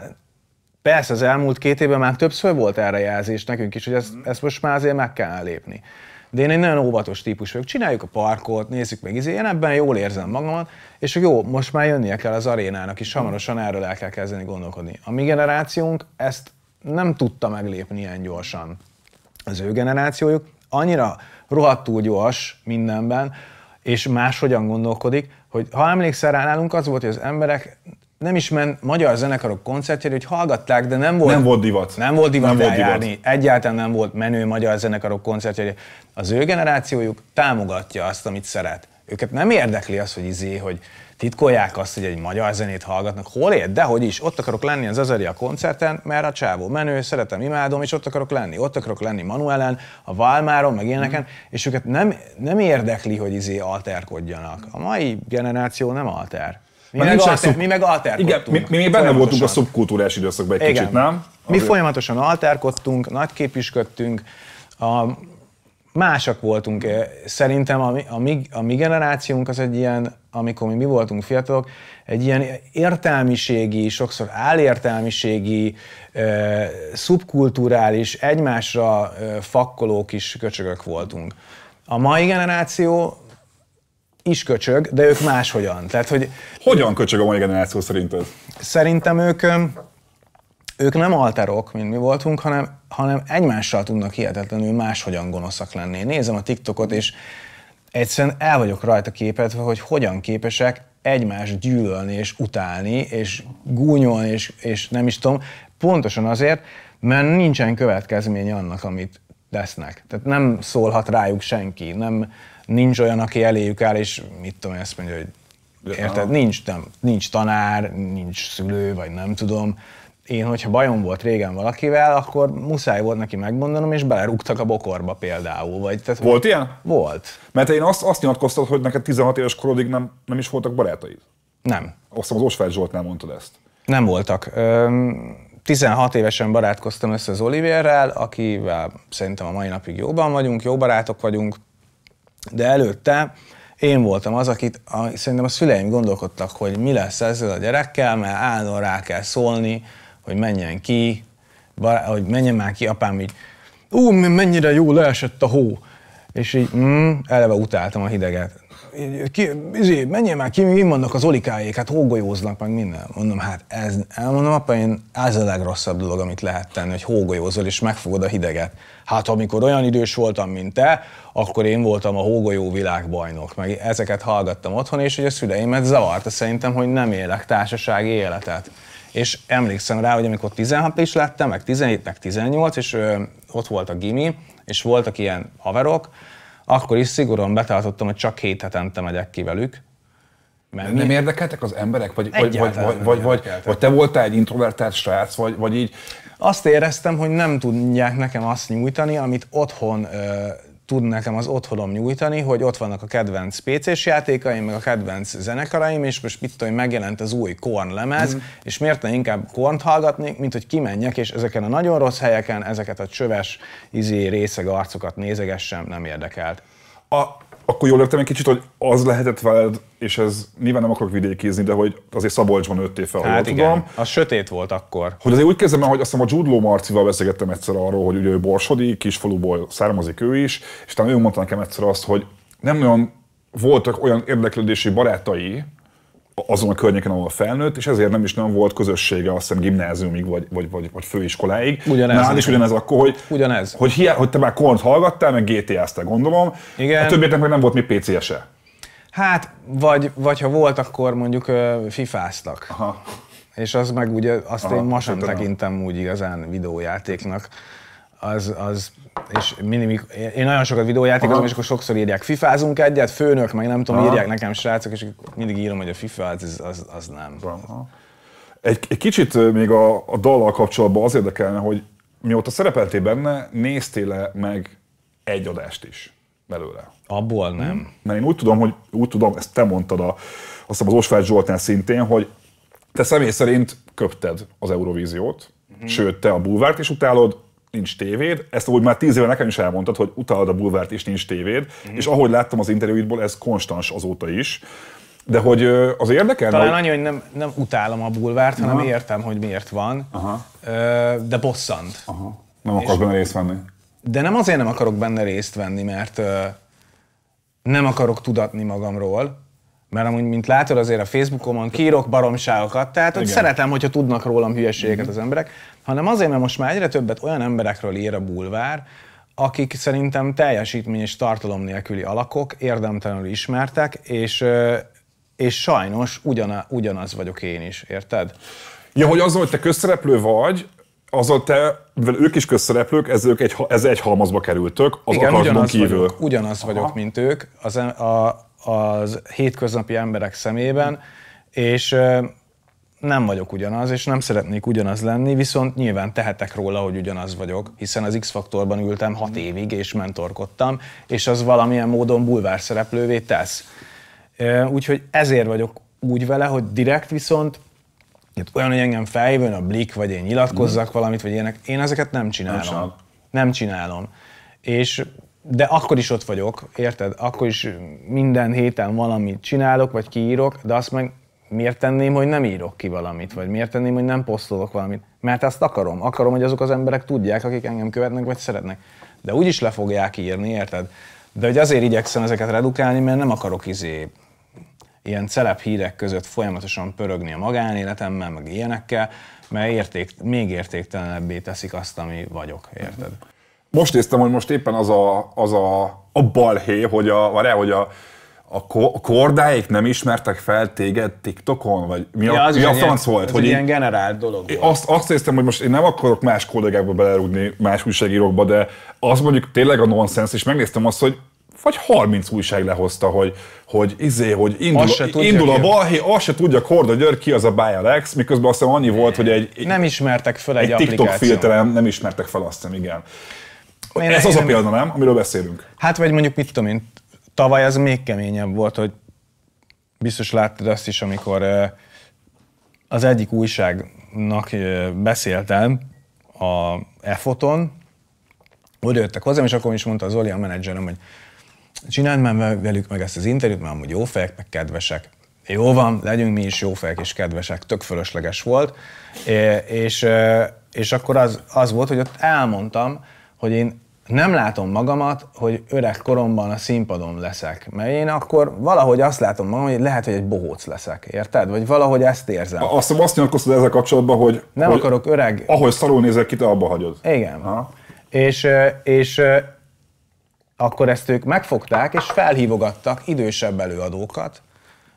persze az elmúlt két évben már többször volt erre jelzés nekünk is, hogy ezt, ezt most már azért meg kell lépni. De én egy nagyon óvatos típus vagyok. Csináljuk a parkot, nézzük meg, izé, én ebben jól érzem magamat, és jó, most már jönnie kell az arénának is, hamarosan erről el kell kezdeni gondolkodni. A mi generációnk ezt nem tudta meglépni ilyen gyorsan az ő generációjuk. Annyira rohadtul gyors mindenben, és máshogyan gondolkodik, hogy ha emlékszel rá, nálunk az volt, hogy az emberek nem is ment magyar zenekarok koncertjére, hogy hallgatták, de nem volt, nem volt divat. Nem volt divat nem eljárni. Volt divat. Egyáltalán nem volt menő magyar zenekarok koncertjére. Az ő generációjuk támogatja azt, amit szeret. Őket nem érdekli az, hogy izé, hogy titkolják azt, hogy egy magyar zenét hallgatnak. Hol ér? Dehogy is. Ott akarok lenni az Azaria koncerten, mert a csávó menő, szeretem, imádom, és ott akarok lenni. Ott akarok lenni Manuelen, a Valmáron, meg ilyeneken, mm. és őket nem, nem érdekli, hogy izé alterkodjanak. A mai generáció nem alter. Mi meg, meg alter, szub... mi meg alterkodtunk. Igen, mi, mi, mi benne voltunk a szubkultúrás időszakban egy Igen. kicsit, nem? Mi folyamatosan alterkodtunk, nagyképüsködtünk, a, másak voltunk. Eh, szerintem a mi, a, mi, a mi generációnk az egy ilyen amikor mi, mi voltunk fiatalok, egy ilyen értelmiségi, sokszor álértelmiségi, eh, szubkulturális, egymásra eh, fakkoló kis köcsögök voltunk. A mai generáció is köcsög, de ők máshogyan. Tehát, hogy Hogyan köcsög a mai generáció szerinted? Szerintem ők, ők nem alterok, mint mi voltunk, hanem, hanem egymással tudnak hihetetlenül máshogyan gonoszak lenni. Nézem a TikTokot, és egyszerűen el vagyok rajta képetve, hogy hogyan képesek egymást gyűlölni és utálni, és gúnyolni, és, és nem is tudom, pontosan azért, mert nincsen következmény annak, amit tesznek. Tehát nem szólhat rájuk senki, nem, nincs olyan, aki eléjük áll, és mit tudom, ezt mondja, hogy érted, nincs, nem, nincs tanár, nincs szülő, vagy nem tudom én, hogyha bajom volt régen valakivel, akkor muszáj volt neki megmondanom, és belerúgtak a bokorba például. Vagy, tehát, volt ilyen? Volt. Mert én azt, azt nyilatkoztam, hogy neked 16 éves korodig nem, nem is voltak barátaid. Nem. Azt az Osvágy Zsoltnál mondtad ezt. Nem voltak. Öm, 16 évesen barátkoztam össze az Olivierrel, akivel szerintem a mai napig jóban vagyunk, jó barátok vagyunk, de előtte én voltam az, akit a, szerintem a szüleim gondolkodtak, hogy mi lesz ezzel a gyerekkel, mert állandóan rá kell szólni, hogy menjen ki, bará, hogy menjen már ki, apám így, ú, mennyire jó leesett a hó. És így, mm, eleve utáltam a hideget. Így, ki, izé, menjél már ki, mi vannak az olikáék, hát hógolyóznak, meg minden. Mondom, hát ez, elmondom, apa, én ez a legrosszabb dolog, amit lehet tenni, hogy hógolyózol, és megfogod a hideget. Hát amikor olyan idős voltam, mint te, akkor én voltam a hógolyó világbajnok, meg ezeket hallgattam otthon, és hogy a szüleimet zavarta szerintem, hogy nem élek társasági életet és emlékszem rá, hogy amikor 16 is lettem, meg 17, meg 18, és ö, ott volt a gimi, és voltak ilyen haverok, akkor is szigorúan betartottam, hogy csak két hetente megyek ki velük, mert nem mi? érdekeltek az emberek? Vagy, vagy, vagy, vagy, vagy, vagy te voltál egy introvertált srác, vagy, vagy így? Azt éreztem, hogy nem tudják nekem azt nyújtani, amit otthon ö, tud nekem az otthonom nyújtani, hogy ott vannak a kedvenc PC-s játékaim, meg a kedvenc zenekaraim, és most mit tudom, megjelent az új Korn lemez, mm. és miért ne inkább Kornt hallgatni, mint hogy kimenjek, és ezeken a nagyon rossz helyeken ezeket a csöves, izé, részeg arcokat nézegessem, nem érdekelt. A, akkor jól értem egy kicsit, hogy az lehetett veled, és ez nyilván nem akarok vidékézni, de hogy azért Szabolcsban nőttél fel, hát igen. tudom. Az sötét volt akkor. Hogy azért úgy kezdem el, hogy azt hiszem a Judló Marcival beszélgettem egyszer arról, hogy ugye ő borsodi, kisfaluból származik ő is, és talán ő mondta nekem egyszer azt, hogy nem olyan voltak olyan érdeklődési barátai, azon a környéken, ahol felnőtt, és ezért nem is nem volt közössége, azt hiszem gimnáziumig, vagy, vagy, vagy, vagy főiskoláig. Ugyanez. Nál is ugyanez akkor, hogy, ugyanez. hogy, hiá, hogy te már kont hallgattál, meg GTA-ztál, gondolom. Igen. A többieknek meg nem volt még PC-se. Hát, vagy, vagy ha volt, akkor mondjuk uh, fifáztak. Aha. És az meg ugye, azt Aha, én ma sem tekintem úgy igazán videójátéknak az, az és mindig, én nagyon sokat videójátékozom, és akkor sokszor írják, fifázunk egyet, főnök, meg nem tudom, Aha. írják nekem srácok, és mindig írom, hogy a fifa, az, az, az nem. Egy, egy kicsit még a, a dallal kapcsolatban az érdekelne, hogy mióta szerepeltél benne, néztél-e meg egy adást is belőle? Abból hm? nem. Mert én úgy tudom, hogy úgy tudom, ezt te mondtad a, azt az Osvárd Zsoltán szintén, hogy te személy szerint köpted az Eurovíziót, mm-hmm. sőt, te a bulvárt is utálod, nincs tévéd. Ezt úgy már tíz éve nekem is elmondtad, hogy utálod a bulvárt, és nincs tévéd. Mm. És ahogy láttam az interjúidból, ez konstans azóta is. De hogy az érdekel? Talán annyi, hogy nem, nem utálom a bulvárt, hanem Aha. értem, hogy miért van, Aha. de bosszant. Aha. Nem akarok benne részt venni. De nem azért nem akarok benne részt venni, mert nem akarok tudatni magamról, mert amúgy, mint látod, azért a Facebookomon kírok baromságokat, tehát hogy szeretem, hogyha tudnak rólam hülyeségeket mm-hmm. az emberek, hanem azért, mert most már egyre többet olyan emberekről ír a bulvár, akik szerintem teljesítmény és tartalom nélküli alakok, érdemtelenül ismertek, és, és sajnos ugyana, ugyanaz vagyok én is, érted? Ja, hogy az, hogy te közszereplő vagy, azzal te, mivel ők is közszereplők, ez, ők egy, ez egy halmazba kerültök, az Igen, ugyanaz kívül. Vagyok, ugyanaz Aha. vagyok, mint ők. Az, a, az hétköznapi emberek szemében, és nem vagyok ugyanaz, és nem szeretnék ugyanaz lenni, viszont nyilván tehetek róla, hogy ugyanaz vagyok, hiszen az X-faktorban ültem hat évig, és mentorkodtam, és az valamilyen módon bulvár szereplővé tesz. Úgyhogy ezért vagyok úgy vele, hogy direkt viszont olyan, hogy engem felhívjon a blik, vagy én nyilatkozzak mhm. valamit, vagy ilyenek, én ezeket nem csinálom. Nem, nem csinálom. És de akkor is ott vagyok, érted? Akkor is minden héten valamit csinálok, vagy kiírok, de azt meg miért tenném, hogy nem írok ki valamit, vagy miért tenném, hogy nem posztolok valamit? Mert ezt akarom. Akarom, hogy azok az emberek tudják, akik engem követnek, vagy szeretnek. De úgyis le fogják írni, érted? De hogy azért igyekszem ezeket redukálni, mert nem akarok izé ilyen celeb hírek között folyamatosan pörögni a magánéletemmel, meg ilyenekkel, mert érték, még értéktelenebbé teszik azt, ami vagyok, érted? most néztem, hogy most éppen az a, az a, a balhé, hogy a, várjá, hogy a, a, a kordáik nem ismertek fel téged TikTokon? Vagy mi a, ja, az mi a franc volt? Ez hogy ilyen generált dolog volt. Azt, azt néztem, hogy most én nem akarok más kollégákba belerúgni, más újságírókba, de az mondjuk tényleg a nonsens, és megnéztem azt, hogy vagy 30 újság lehozta, hogy, hogy izé, hogy indul, tudja, indul a balhé, azt se tudja Korda György, ki az a Bájalex, miközben azt hiszem annyi volt, hogy egy... Nem ismertek fel egy, egy TikTok filterem, nem ismertek fel azt hiszem, igen. Én ez az a példa, nem? Amiről beszélünk. Hát vagy mondjuk mit tudom én, tavaly az még keményebb volt, hogy biztos láttad azt is, amikor az egyik újságnak beszéltem a EFOTON, oda jöttek hozzám, és akkor is mondta Zoli a menedzserem, hogy csináld már velük meg ezt az interjút, mert amúgy jó fejek, meg kedvesek. Jó van, legyünk mi is jó fejek és kedvesek, tök fölösleges volt. És, és akkor az, az volt, hogy ott elmondtam, hogy én nem látom magamat, hogy öreg koromban a színpadon leszek, mert én akkor valahogy azt látom magam, hogy lehet, hogy egy bohóc leszek, érted? Vagy valahogy ezt érzem. Azt, azt nyilatkoztad ezzel kapcsolatban, hogy... Nem hogy akarok öreg... Ahogy szarul nézek ki, te abba hagyod. Igen. Ha? És, és akkor ezt ők megfogták, és felhívogattak idősebb előadókat,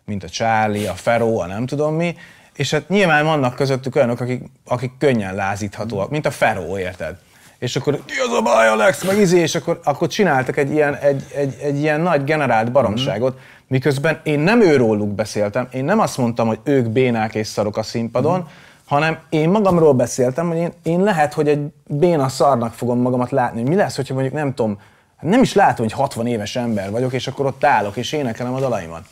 mint a Charlie, a Feró, a nem tudom mi, és hát nyilván vannak közöttük olyanok, akik, akik könnyen lázíthatóak, mint a Feró, érted? és akkor ki az a baj, Alex, meg izé, és akkor, akkor csináltak egy ilyen, egy, egy, egy ilyen nagy generált baromságot, mm. miközben én nem őróluk beszéltem, én nem azt mondtam, hogy ők bénák és szarok a színpadon, mm. hanem én magamról beszéltem, hogy én, én lehet, hogy egy béna szarnak fogom magamat látni. Mi lesz, hogyha mondjuk nem tudom, nem is látom, hogy 60 éves ember vagyok, és akkor ott állok, és énekelem a dalaimat.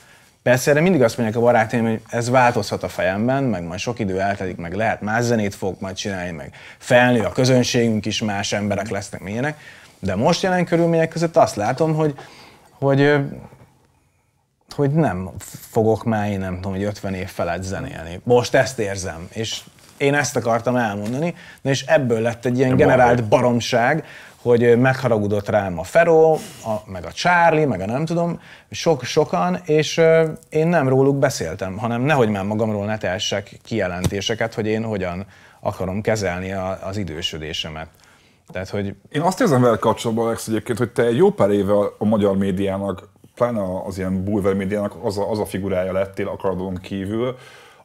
Persze erre mindig azt mondják a barátaim, hogy ez változhat a fejemben, meg majd sok idő eltelik, meg lehet más zenét fogok majd csinálni, meg felnő a közönségünk is, más emberek lesznek, milyenek. De most jelen körülmények között azt látom, hogy, hogy hogy nem fogok már én nem tudom, hogy 50 év felett zenélni. Most ezt érzem, és én ezt akartam elmondani, na és ebből lett egy ilyen generált baromság, hogy megharagudott rám a Feró, a, meg a Charlie, meg a nem tudom, sok-sokan, és ö, én nem róluk beszéltem, hanem nehogy már magamról ne tehessek kijelentéseket, hogy én hogyan akarom kezelni a, az idősödésemet. Tehát, hogy... Én azt érzem vele kapcsolatban, Alex, egyébként, hogy te egy jó pár éve a magyar médiának, pláne az ilyen bulver médiának az a, az a figurája lettél akaradon kívül,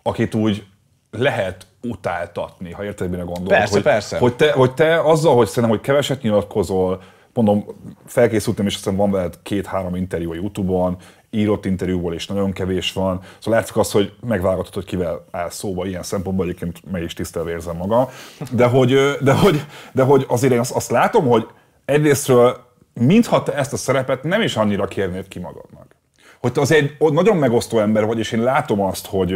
akit úgy lehet utáltatni, ha érted, mire gondolok. Persze, hogy, persze. Hogy te, hogy te azzal, hogy szerintem, hogy keveset nyilatkozol, mondom, felkészültem, és aztán van veled két-három interjú a Youtube-on, írott interjúból is nagyon kevés van. Szóval látszik az, hogy megválogatod, hogy kivel áll szóba ilyen szempontból, egyébként meg is tisztelve érzem magam. De hogy, de hogy, de hogy azért én azt, azt látom, hogy egyrésztről mintha te ezt a szerepet nem is annyira kérnéd ki magadnak. Hogy te azért nagyon megosztó ember vagy, és én látom azt, hogy,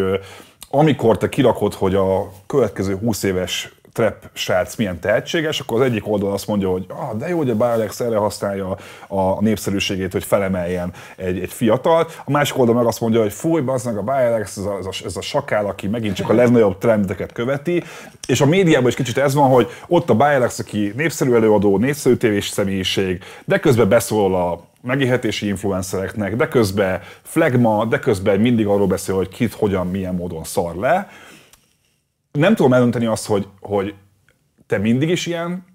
amikor te kirakod, hogy a következő 20 éves trap srác milyen tehetséges, akkor az egyik oldal azt mondja, hogy ah, de jó, hogy a Bialex erre használja a népszerűségét, hogy felemeljen egy, egy fiatalt, a másik oldal meg azt mondja, hogy fúj, meg a Bialex, ez a, ez, a, ez a sakál, aki megint csak a legnagyobb trendeket követi, és a médiában is kicsit ez van, hogy ott a Bialex, aki népszerű előadó, népszerű tévés személyiség, de közben beszól a megélhetési influencereknek, de közben flagma, de közben mindig arról beszél, hogy kit, hogyan, milyen módon szar le, nem tudom eldönteni azt, hogy, hogy te mindig is ilyen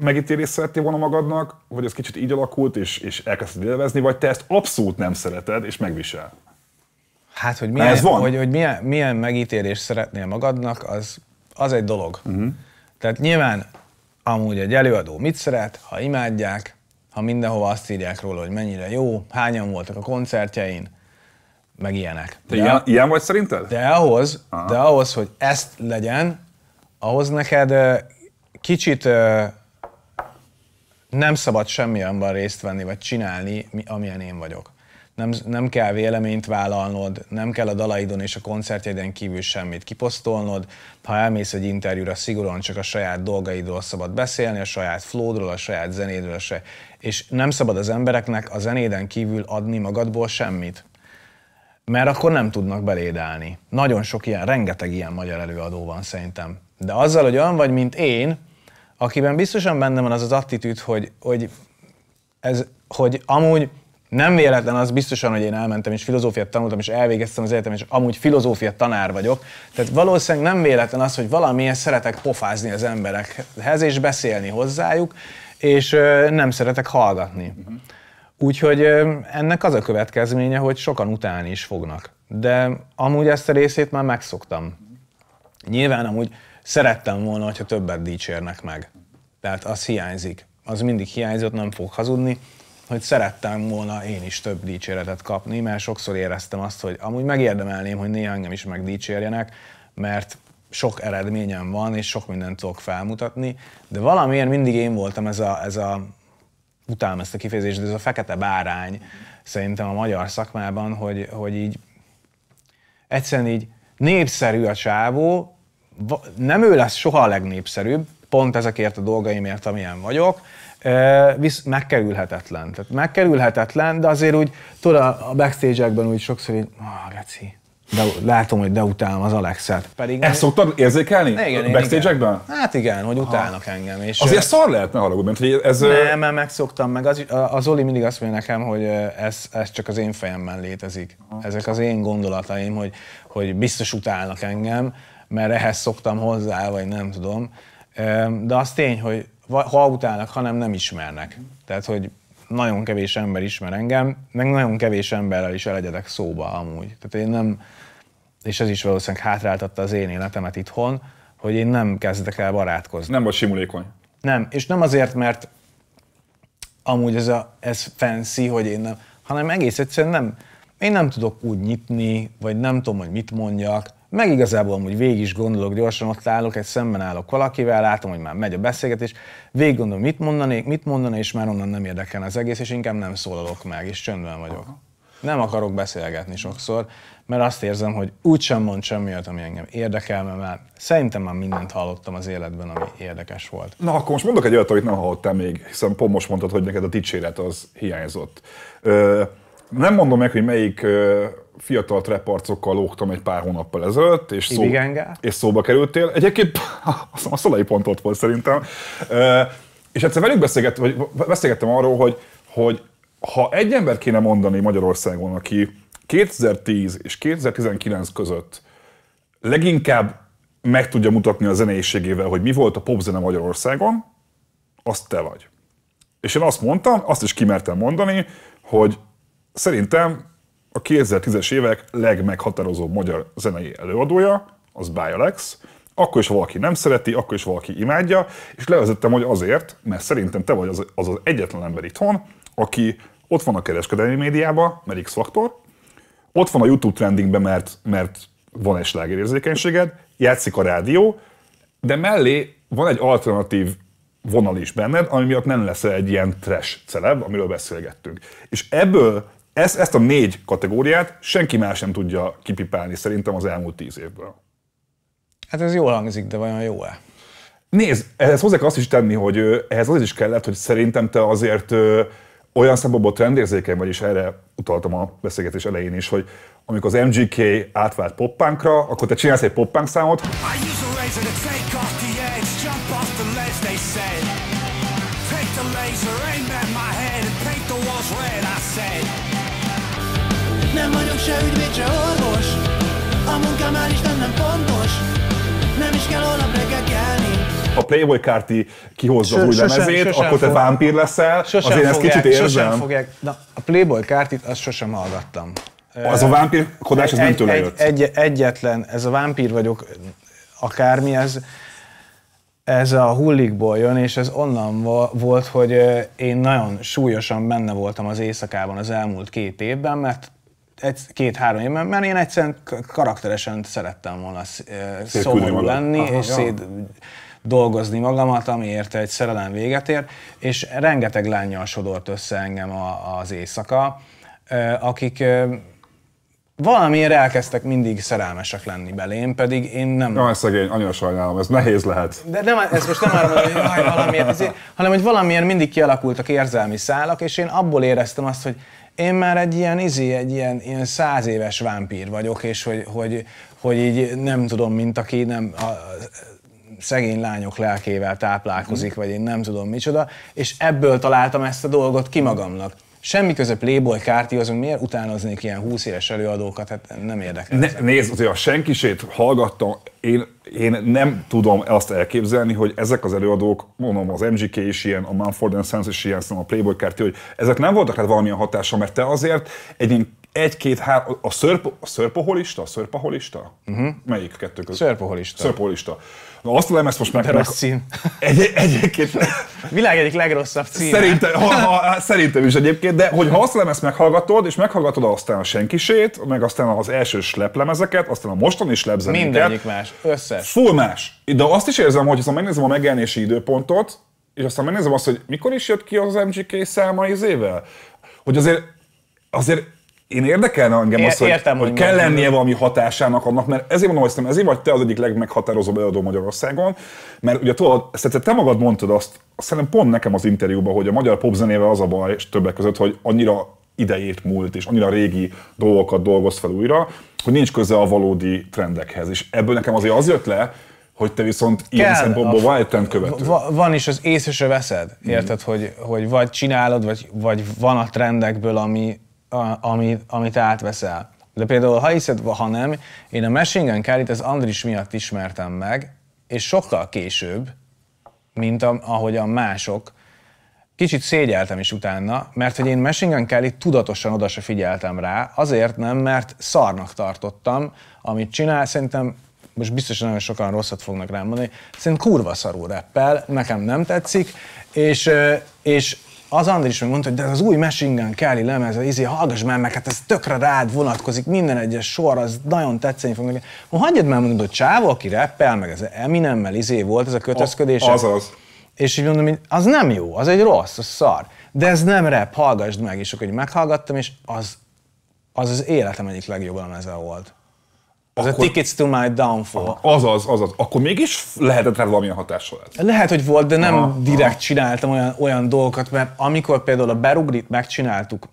megítélés szerettél volna magadnak, vagy ez kicsit így alakult, és, és elkezdted élvezni, vagy te ezt abszolút nem szereted, és megvisel? Hát, hogy milyen, ez van? Hogy, hogy milyen, milyen megítélés szeretnél magadnak, az, az egy dolog. Uh-huh. Tehát nyilván amúgy egy előadó mit szeret, ha imádják, ha mindenhova azt írják róla, hogy mennyire jó, hányan voltak a koncertjein, meg ilyenek. de, ilyen, ilyen vagy szerinted? De ahhoz, Aha. de ahhoz, hogy ezt legyen, ahhoz neked kicsit nem szabad semmilyenben részt venni, vagy csinálni, amilyen én vagyok. Nem, nem kell véleményt vállalnod, nem kell a dalaidon és a koncertjeiden kívül semmit kiposztolnod. Ha elmész egy interjúra, szigorúan csak a saját dolgaidról szabad beszélni, a saját flódról, a saját zenédről se. És nem szabad az embereknek a zenéden kívül adni magadból semmit mert akkor nem tudnak belédelni. Nagyon sok ilyen, rengeteg ilyen magyar előadó van szerintem. De azzal, hogy olyan vagy, mint én, akiben biztosan benne van az az attitűd, hogy, hogy, ez, hogy amúgy nem véletlen az biztosan, hogy én elmentem és filozófiát tanultam, és elvégeztem az egyetem, és amúgy filozófia tanár vagyok. Tehát valószínűleg nem véletlen az, hogy valamiért szeretek pofázni az emberekhez, és beszélni hozzájuk, és nem szeretek hallgatni. Uh-huh. Úgyhogy ennek az a következménye, hogy sokan utálni is fognak. De amúgy ezt a részét már megszoktam. Nyilván amúgy szerettem volna, hogyha többet dicsérnek meg. Tehát az hiányzik. Az mindig hiányzott, nem fog hazudni, hogy szerettem volna én is több dicséretet kapni, mert sokszor éreztem azt, hogy amúgy megérdemelném, hogy néha engem is megdicsérjenek, mert sok eredményem van, és sok mindent tudok felmutatni, de valamiért mindig én voltam ez a, ez a utálom ezt a kifejezést, de ez a fekete bárány szerintem a magyar szakmában, hogy, hogy így egyszerűen így népszerű a csávó, nem ő lesz soha a legnépszerűbb, pont ezekért a dolgaimért, amilyen vagyok, visz, megkerülhetetlen. Tehát megkerülhetetlen, de azért úgy, tudod, a backstage-ekben úgy sokszor így, ah, geci, de, látom, hogy de utálom az Alexet. Pedig Ezt szoktad érzékelni? Igen, backstage igen. Hát igen, hogy ah. utálnak ha. engem. És Azért szar lehet, ne haragudj, hogy ez... Nem, mert megszoktam, meg az, az Oli mindig azt mondja nekem, hogy ez, ez csak az én fejemben létezik. Ha. Ah. Ezek az én gondolataim, hogy, hogy biztos utálnak engem, mert ehhez szoktam hozzá, vagy nem tudom. De az tény, hogy ha utálnak, hanem nem ismernek. Tehát, hogy nagyon kevés ember ismer engem, meg nagyon kevés emberrel is elegyedek szóba amúgy. Tehát én nem, és ez is valószínűleg hátráltatta az én életemet itthon, hogy én nem kezdek el barátkozni. Nem vagy simulékony. Nem, és nem azért, mert amúgy ez, a, ez fancy, hogy én nem, hanem egész egyszerűen nem, én nem tudok úgy nyitni, vagy nem tudom, hogy mit mondjak, meg igazából amúgy végig is gondolok, gyorsan ott állok, egy szemben állok valakivel, látom, hogy már megy a beszélgetés, végig gondolom, mit mondanék, mit mondanék és már onnan nem érdekel az egész, és inkább nem szólalok meg, és csöndben vagyok. Aha. Nem akarok beszélgetni sokszor, mert azt érzem, hogy úgysem mond semmi ami engem érdekel, mert már szerintem már mindent hallottam az életben, ami érdekes volt. Na akkor most mondok egy olyat, amit nem hallottál még, hiszen pont most mondtad, hogy neked a dicséret az hiányzott. Ö- nem mondom meg, hogy melyik fiatal treparcokkal lógtam egy pár hónappal ezelőtt, és, szó, és szóba kerültél. Egyébként azt a szolai pont ott volt szerintem. És egyszer velük beszélgettem, vagy beszélgettem arról, hogy, hogy ha egy ember kéne mondani Magyarországon, aki 2010 és 2019 között leginkább meg tudja mutatni a zeneiségével, hogy mi volt a popzene Magyarországon, azt te vagy. És én azt mondtam, azt is kimertem mondani, hogy Szerintem a 2010-es évek legmeghatározóbb magyar zenei előadója, az Bialex, akkor is valaki nem szereti, akkor is valaki imádja, és levezettem, hogy azért, mert szerintem te vagy az az, az egyetlen ember itthon, aki ott van a kereskedelmi médiában, mert X-faktor, ott van a YouTube trendingben, mert, mert van egy slágerérzékenységed, játszik a rádió, de mellé van egy alternatív vonal is benned, ami miatt nem lesz egy ilyen trash celeb, amiről beszélgettünk. És ebből ezt, ezt a négy kategóriát senki más nem tudja kipipálni szerintem az elmúlt tíz évből. Hát ez jól hangzik, de vajon jó-e? Nézd, ehhez hozzá kell azt is tenni, hogy ehhez az is kellett, hogy szerintem te azért ö, olyan szempontból trendérzékeny vagy, és erre utaltam a beszélgetés elején is, hogy amikor az MGK átvált poppánkra, akkor te csinálsz egy poppánk számot. I Nem vagyok se ügyvéd, se orvos A munkám már is nem fontos Nem is kell holnap reggel kelni a Playboy Carti kihozza az új lemezét, akkor te vámpír leszel, sosem azért ezt kicsit érzem. Fogják. Na, a Playboy Cartit azt sosem hallgattam. Az a vámpírkodás, ez nem tőle jött. Egy, egyetlen, ez a vámpír vagyok, akármi, ez, ez a hullikból jön, és ez onnan volt, hogy én nagyon súlyosan benne voltam az éjszakában az elmúlt két évben, mert két-három évben, mert én egyszerűen karakteresen szerettem volna szomorú lenni, Aha, és ja. szét dolgozni magamat, amiért egy szerelem véget ér, és rengeteg lányjal sodort össze engem a, az éjszaka, akik valamiért elkezdtek mindig szerelmesek lenni belém, pedig én nem... Jaj, szegény, annyira sajnálom, ez nehéz lehet. De nem, ez most nem arra hogy valamiért, azért, hanem hogy valamiért mindig kialakultak érzelmi szálak, és én abból éreztem azt, hogy én már egy ilyen izi, egy ilyen, ilyen száz éves vámpír vagyok, és hogy, hogy, hogy így nem tudom, mint aki nem a, szegény lányok lelkével táplálkozik, mhm. vagy én nem tudom micsoda, és ebből találtam ezt a dolgot ki magamnak. Semmi közöbb kárti, azon miért utánoznék ilyen 20 éves előadókat, hát nem érdekel. Ne, nézd, a senkisét hallgattam, én én nem tudom azt elképzelni, hogy ezek az előadók, mondom, az MGK is ilyen, a and Sons is ilyen, szóval a Playboy kerti hogy ezek nem voltak rá valamilyen hatása, mert te azért egy egy-két, hár, a, szörp, a szörpoholista, a szörpaholista? Uh-huh. Mhm. Melyik kettő között? Szörpoholista. Szörpoholista. Na azt tudom, ezt most meg... Rossz cím. Egy, egyébként... Világ egyik legrosszabb cím. Szerintem, ha, ha, szerintem is egyébként, de hogy ha azt tudom, ezt meghallgatod, és meghallgatod aztán a senkisét, meg aztán az első sleplemezeket, aztán a mostani slepzenéket... Mindegyik más, összes. Full más. De azt is érzem, hogy ha megnézem a megjelenési időpontot, és aztán megnézem azt, hogy mikor is jött ki az MGK száma az évvel, hogy azért, azért én érdekelne engem é, az, hogy, értem, hogy, kell lennie valami hatásának annak, mert ezért mondom, hogy ezért vagy te az egyik legmeghatározóbb előadó Magyarországon, mert ugye tudod, ezt te magad mondtad azt, szerintem pont nekem az interjúban, hogy a magyar popzenével az a baj, és többek között, hogy annyira idejét múlt, és annyira régi dolgokat dolgoz fel újra, hogy nincs köze a valódi trendekhez. És ebből nekem azért az jött le, hogy te viszont ilyen Kell szempontból a... vagy követő. Va- van is az észre veszed, érted, mm. hogy, hogy vagy csinálod, vagy, vagy van a trendekből, ami, amit, amit átveszel. De például, ha hiszed, ha nem, én a Machine Gun Kelly-t az Andris miatt ismertem meg, és sokkal később, mint a, ahogyan mások, kicsit szégyeltem is utána, mert hogy én Machine Gun Kelly tudatosan oda se figyeltem rá, azért nem, mert szarnak tartottam, amit csinál, szerintem most biztos nagyon sokan rosszat fognak rám mondani, szerintem kurva szarú reppel, nekem nem tetszik, és, és az Andris meg mondta, hogy de az új Machine Gun Kelly lemez, izé, hallgass már meg, hát ez tökre rád vonatkozik, minden egyes sor, az nagyon tetszeni fog nekem. hagyjad már, mondod, hogy Csávó, aki rappel, meg ez Eminemmel izé volt ez a kötözködés. Az Az. És így mondom, hogy az nem jó, az egy rossz, az szar. De ez nem rep, hallgassd meg. És akkor meghallgattam, és az az, az életem egyik legjobb lemeze volt. Az a Tickets to my downfall. Azaz, azaz. Akkor mégis lehetett rá valamilyen hatással lehet. Lehet, hogy volt, de nem aha, direkt aha. csináltam olyan, olyan dolgokat, mert amikor például a berugrit megcsináltuk,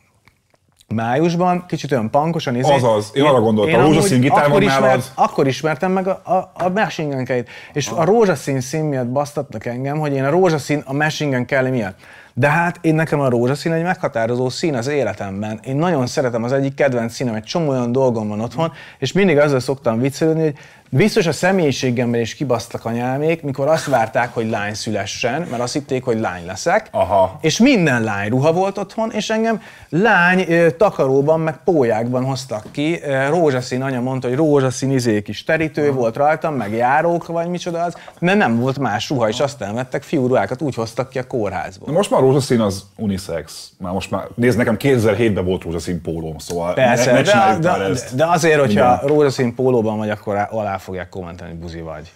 májusban, kicsit olyan pankosan nézett. Izé- Azaz, én, én arra gondoltam, én a rózsaszín gitár akkor, ismert, akkor ismertem meg a, a, a Machine Gun Kelly-t. És a rózsaszín szín miatt basztattak engem, hogy én a rózsaszín a Machine Gun Kelly miatt. De hát én nekem a rózsaszín egy meghatározó szín az életemben. Én nagyon szeretem az egyik kedvenc színem, egy csomó olyan dolgom van otthon, és mindig azzal szoktam viccelődni, hogy Biztos a személyiségemben is kibasztak anyámék, mikor azt várták, hogy lány szülessen, mert azt hitték, hogy lány leszek. Aha. És minden lány ruha volt otthon, és engem lány takaróban, meg pólyákban hoztak ki. Rózsaszín anya mondta, hogy rózsaszín izé kis terítő Aha. volt rajtam, meg járók, vagy micsoda az, mert nem volt más ruha, és azt elmettek fiú ruhákat, úgy hoztak ki a kórházból. Na most már rózsaszín az unisex. Már most már, nézd, nekem 2007-ben volt rózsaszín pólóm, szóval Persze, ne, ne de, de, de, azért, hogyha Igen. rózsaszín pólóban vagy, akkor alá fogják kommentelni, buzi vagy.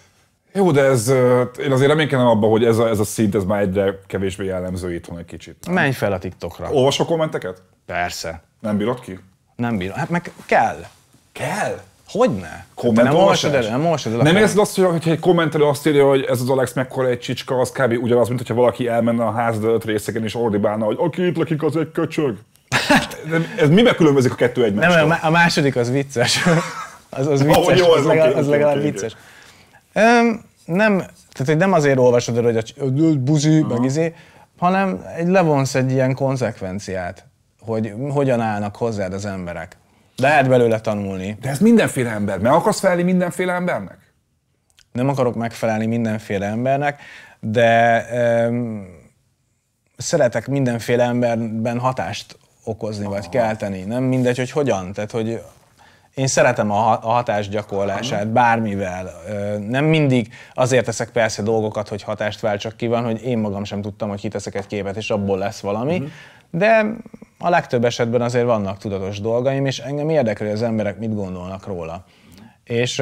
Jó, de ez, én azért reménykedem abban, hogy ez a, ez a szint ez már egyre kevésbé jellemző itthon egy kicsit. Menj fel a TikTokra. Olvasok kommenteket? Persze. Nem bírod ki? Nem bírom. Hát meg kell. Kell? Hogyne? Komment nem olvasod el, nem olvasod el. Nem érzed azt, hogy egy kommentelő azt írja, hogy ez az Alex mekkora egy csicska, az kb. ugyanaz, mint hogyha valaki elmenne a ház előtt részeken és ordibálna, hogy aki itt lakik, az egy köcsög. Hát, ez miben különbözik a kettő egymástól? Nem, a második az vicces. Az, az oh, vicces, oh, jó, az, az, legalább, az legalább okay, vicces. Um, nem, tehát hogy nem azért olvasod el, hogy a buzi, uh-huh. meg izé, hanem egy, levonsz egy ilyen konzekvenciát, hogy hogyan állnak hozzád az emberek. De lehet belőle tanulni. De ez mindenféle ember. Meg akarsz felelni mindenféle embernek? Nem akarok megfelelni mindenféle embernek, de um, szeretek mindenféle emberben hatást okozni, Aha. vagy kelteni. Nem mindegy, hogy hogyan. Tehát, hogy én szeretem a hatás gyakorlását bármivel. Nem mindig azért teszek persze dolgokat, hogy hatást váltsak ki van, hogy én magam sem tudtam, hogy kiteszek egy képet, és abból lesz valami, uh-huh. de a legtöbb esetben azért vannak tudatos dolgaim, és engem érdekel, hogy az emberek mit gondolnak róla. És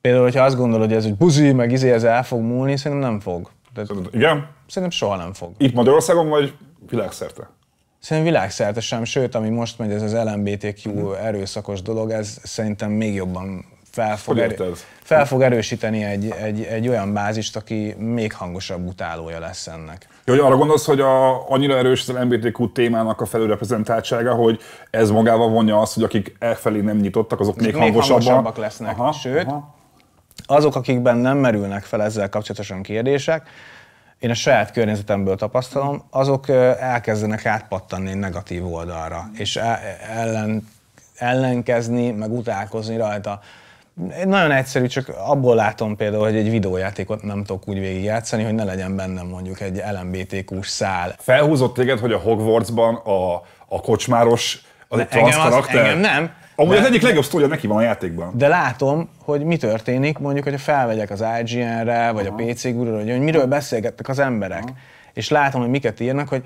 például, hogyha azt gondolod, hogy ez egy buzi, meg izé, ez el fog múlni, szerintem nem fog. De, Igen? Szerintem soha nem fog. Itt Magyarországon vagy világszerte? Szerintem világszerte sem, sőt, ami most megy, ez az LMBTQ mm. erőszakos dolog, ez szerintem még jobban fel fog, fel fog erősíteni egy, egy, egy olyan bázist, aki még hangosabb utálója lesz ennek. Jó, hogy arra gondolsz, hogy a, annyira erős az LMBTQ témának a felőreprezentáltsága, hogy ez magával vonja azt, hogy akik elfelé nem nyitottak, azok még, még hangosabbak, hangosabbak lesznek. Aha, sőt, aha. azok, akikben nem merülnek fel ezzel kapcsolatosan kérdések, én a saját környezetemből tapasztalom, azok elkezdenek átpattanni negatív oldalra, és e, e, ellen, ellenkezni, meg utálkozni rajta. Nagyon egyszerű, csak abból látom például, hogy egy videójátékot nem tudok úgy végigjátszani, hogy ne legyen bennem mondjuk egy lmbtq szál. Felhúzott téged, hogy a Hogwartsban a, a kocsmáros az ne, egy transz karakter? Engem nem, Amúgy de, az egyik legjobb sztója neki van a játékban. De látom, hogy mi történik, mondjuk, hogy felvegyek az IGN-re, vagy Aha. a PC guru hogy, hogy miről beszélgettek az emberek. Aha. És látom, hogy miket írnak, hogy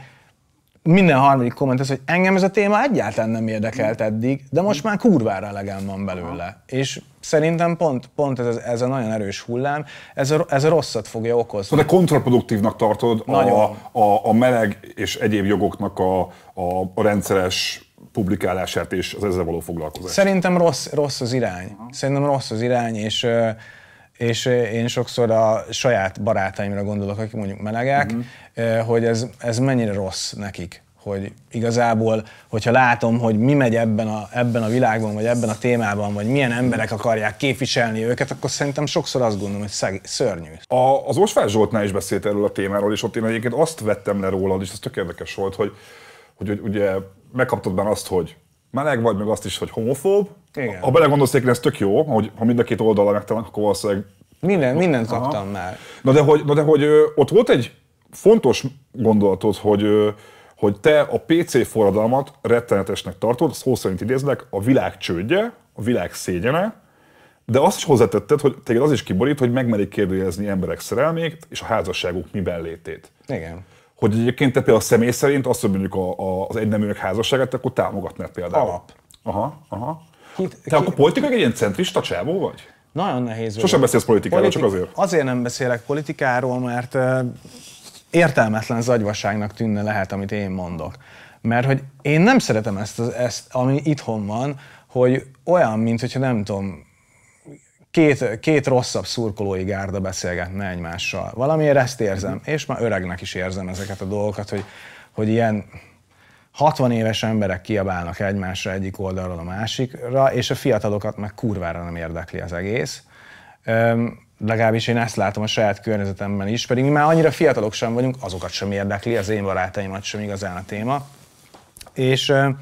minden harmadik komment az, hogy engem ez a téma egyáltalán nem érdekelt mhm. eddig, de most mhm. már kurvára elegem van belőle. Aha. És szerintem pont, pont ez, ez a nagyon erős hullám, ez a, ez a rosszat fogja okozni. Szóval de kontraproduktívnak tartod a, a, a meleg és egyéb jogoknak a, a, a rendszeres publikálását és az ezzel való foglalkozást? Szerintem rossz, rossz az irány. Szerintem rossz az irány, és és én sokszor a saját barátaimra gondolok, akik mondjuk melegek, uh-huh. hogy ez, ez mennyire rossz nekik hogy igazából, hogyha látom, hogy mi megy ebben a, ebben a világban, vagy ebben a témában, vagy milyen emberek akarják képviselni őket, akkor szerintem sokszor azt gondolom, hogy szeg, szörnyű. A, az Osvár Zsoltnál is beszélt erről a témáról, és ott én egyébként azt vettem le rólad, és ez tök érdekes volt, hogy, hogy, hogy ugye megkaptad benne azt, hogy meleg vagy, meg azt is, hogy homofób. Igen. Ha belegondolsz, ez tök jó, hogy ha mind a két oldalra megtalálnak, akkor valószínűleg... Minden, mindent Aha. kaptam már. Na de hogy, na de hogy ott volt egy fontos gondolatod, hogy hogy te a PC forradalmat rettenetesnek tartod, szó szerint idézlek, a világ csődje, a világ szégyene, de azt is hozzátetted, hogy téged az is kiborít, hogy megmerik kérdőjelezni emberek szerelmét és a házasságuk miben létét. Igen hogy egyébként te például személy szerint azt, hogy mondjuk a, a, az egyneműek házasságát, akkor támogatnád például. Alap. Aha, aha. Kit, te ki... akkor politikai egy ilyen centrista csávó vagy? Nagyon nehéz. Sosem beszélsz politikáról, Politi- csak azért. Azért nem beszélek politikáról, mert értelmetlen zagyvaságnak tűnne lehet, amit én mondok. Mert hogy én nem szeretem ezt, ezt ami itthon van, hogy olyan, mint hogyha nem tudom, két, két rosszabb szurkolói gárda beszélgetne egymással. Valamiért ezt érzem, és már öregnek is érzem ezeket a dolgokat, hogy, hogy ilyen 60 éves emberek kiabálnak egymásra egyik oldalról a másikra, és a fiatalokat meg kurvára nem érdekli az egész. Üm, legalábbis én ezt látom a saját környezetemben is, pedig mi már annyira fiatalok sem vagyunk, azokat sem érdekli, az én barátaimat sem igazán a téma. És üm,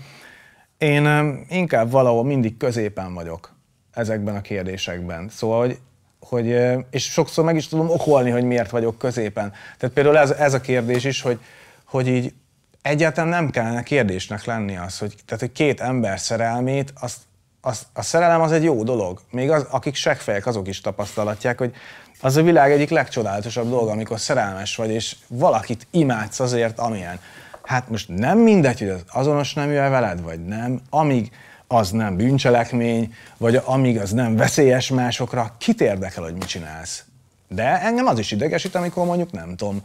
én üm, inkább valahol mindig középen vagyok ezekben a kérdésekben. Szóval, hogy, hogy és sokszor meg is tudom okolni, hogy miért vagyok középen. Tehát például ez, ez a kérdés is, hogy, hogy így egyáltalán nem kellene kérdésnek lenni az, hogy, tehát, hogy két ember szerelmét, az az a szerelem az egy jó dolog. Még az, akik seggfejek, azok is tapasztalatják, hogy az a világ egyik legcsodálatosabb dolga, amikor szerelmes vagy, és valakit imádsz azért, amilyen. Hát most nem mindegy, hogy az azonos neművel veled, vagy nem, amíg az nem bűncselekmény, vagy amíg az nem veszélyes másokra, kit érdekel, hogy mit csinálsz. De engem az is idegesít, amikor mondjuk nem tudom,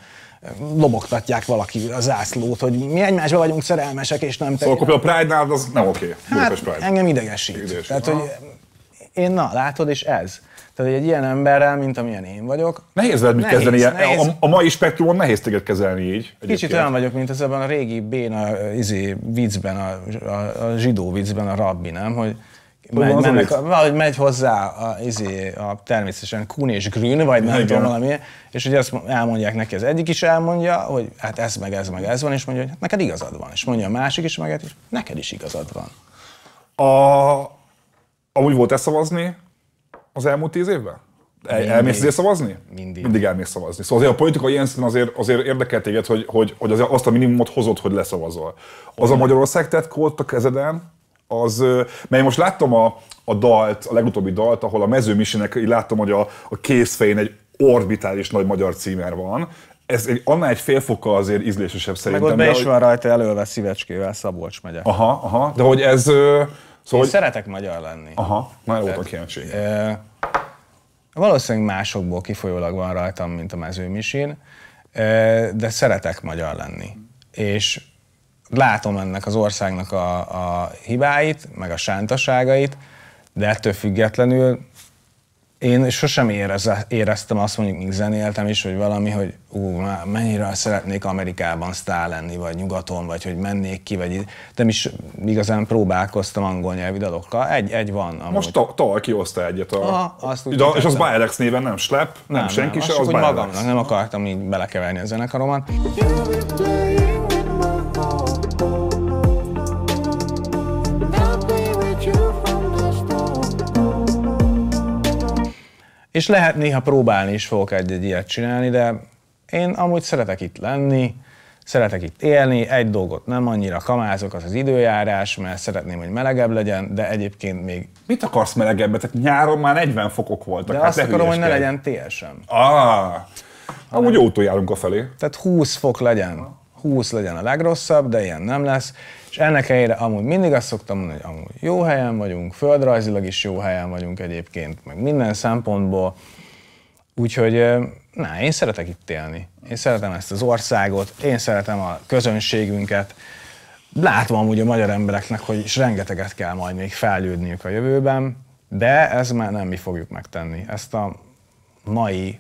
lobogtatják valaki a zászlót, hogy mi egymásba vagyunk szerelmesek, és nem Szóval a Pride-nál az nem oké. Okay. Hát, engem idegesít. idegesít. Tehát, hogy én na, látod, és ez. Tehát egy ilyen emberrel, mint amilyen én vagyok. Nehéz veled mit kezdeni, ilyen, nehéz. A, a, mai spektrumon nehéz téged kezelni így. Egyébként. Kicsit olyan vagyok, mint az ebben a régi béna eh, izé, viccben, a, a, a zsidó viccben a rabbi, nem? Hogy, Megy, mennek, valahogy megy hozzá a, izé, a természetesen Kun és Grün, vagy nem Igen. tudom valami, és ugye azt elmondják neki, az egyik is elmondja, hogy hát ez meg ez meg ez van, és mondja, hogy hát neked igazad van, és mondja a másik is meg, és neked is igazad van. A... Amúgy volt-e szavazni az elmúlt tíz évben? El, mindig, elmész azért szavazni? Mindig. Mindig elmész szavazni. Szóval azért a politika ilyen szinten azért, azért érdekel téged, hogy, hogy, hogy azért azt a minimumot hozod, hogy leszavazol. Az a Magyarország tett kódot a kezeden, az, mert én most láttam a, a dalt, a legutóbbi dalt, ahol a mezőmisének, így láttam, hogy a, a készfején egy orbitális nagy magyar címer van, ez egy, annál egy fél fokkal azért ízlésesebb szerintem. Meg ott be is van rajta előve szívecskével Szabolcs megyek. Aha, aha, de hogy ez, Szóval, Én hogy... szeretek magyar lenni. Aha, már óta kíváncsi. valószínűleg másokból kifolyólag van rajtam, mint a mezőmisin, de szeretek magyar lenni. És látom ennek az országnak a, a hibáit, meg a sántaságait, de ettől függetlenül én sosem érez, éreztem azt mondjuk, míg zenéltem is, hogy valami, hogy ú, mennyire szeretnék Amerikában sztár lenni, vagy nyugaton, vagy hogy mennék ki, vagy nem is igazán próbálkoztam angol nyelvi dalokkal. Egy, egy van. Amúgy. Most tal kihozta egyet. A... Aha, azt úgy és az Bájelex néven nem slep, nem, nem senki nem, se, az, az magamnak nem akartam így belekeverni a zenekaromat. És lehet néha próbálni is fogok egy-egy ilyet csinálni, de én amúgy szeretek itt lenni, szeretek itt élni, egy dolgot nem annyira kamázok, az az időjárás, mert szeretném, hogy melegebb legyen, de egyébként még... Mit akarsz melegebbet? Tehát nyáron már 40 fokok voltak. De hát azt akarom, hogy ne legyen tél sem. Ah, amúgy autójárunk a felé. Tehát 20 fok legyen. 20 legyen a legrosszabb, de ilyen nem lesz. És ennek helyére amúgy mindig azt szoktam mondani, hogy amúgy jó helyen vagyunk, földrajzilag is jó helyen vagyunk egyébként, meg minden szempontból. Úgyhogy na, én szeretek itt élni. Én szeretem ezt az országot, én szeretem a közönségünket. Látva amúgy a magyar embereknek, hogy is rengeteget kell majd még fejlődniük a jövőben, de ez már nem mi fogjuk megtenni. Ezt a mai,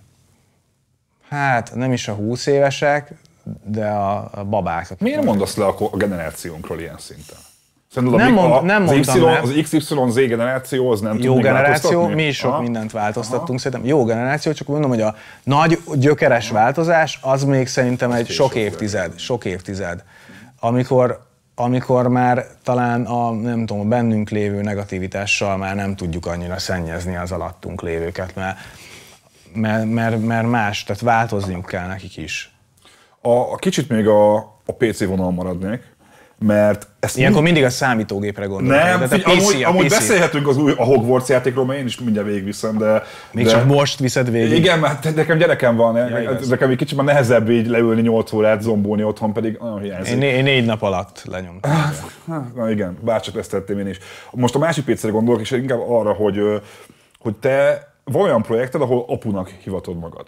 hát nem is a 20 évesek, de a, babák. Miért mondasz le a, a generációnkról ilyen szinten? Szerintem nem, mond, nem az, mondtam, y, nem. az XYZ generáció az nem Jó generáció, mi is sok Aha. mindent változtattunk, Aha. szerintem jó generáció, csak mondom, hogy a nagy gyökeres Aha. változás az még szerintem egy sok, évtized, sok évtized, amikor, amikor már talán a, nem tudom, a bennünk lévő negativitással már nem tudjuk annyira szennyezni az alattunk lévőket, mert, mert, mert, mert más, tehát változniuk kell nekik is a, a kicsit még a, a PC vonal maradnék, mert ezt Ilyenkor mind... mindig a számítógépre gondolok. Nem, de figy- a PC, amúgy, a PC. amúgy beszélhetünk az új a Hogwarts játékról, mert én is mindjárt végigviszem, de... Még de... csak most viszed végig. Igen, mert hát nekem gyerekem van, ja, igaz. nekem egy kicsit már nehezebb így leülni 8 órát, zombolni otthon, pedig nagyon hiányzik. Én, én négy nap alatt lenyom. Ah, na igen, bárcsak ezt tettem én is. Most a másik PC-re gondolok, és inkább arra, hogy, hogy te van olyan projekted, ahol apunak hivatod magad.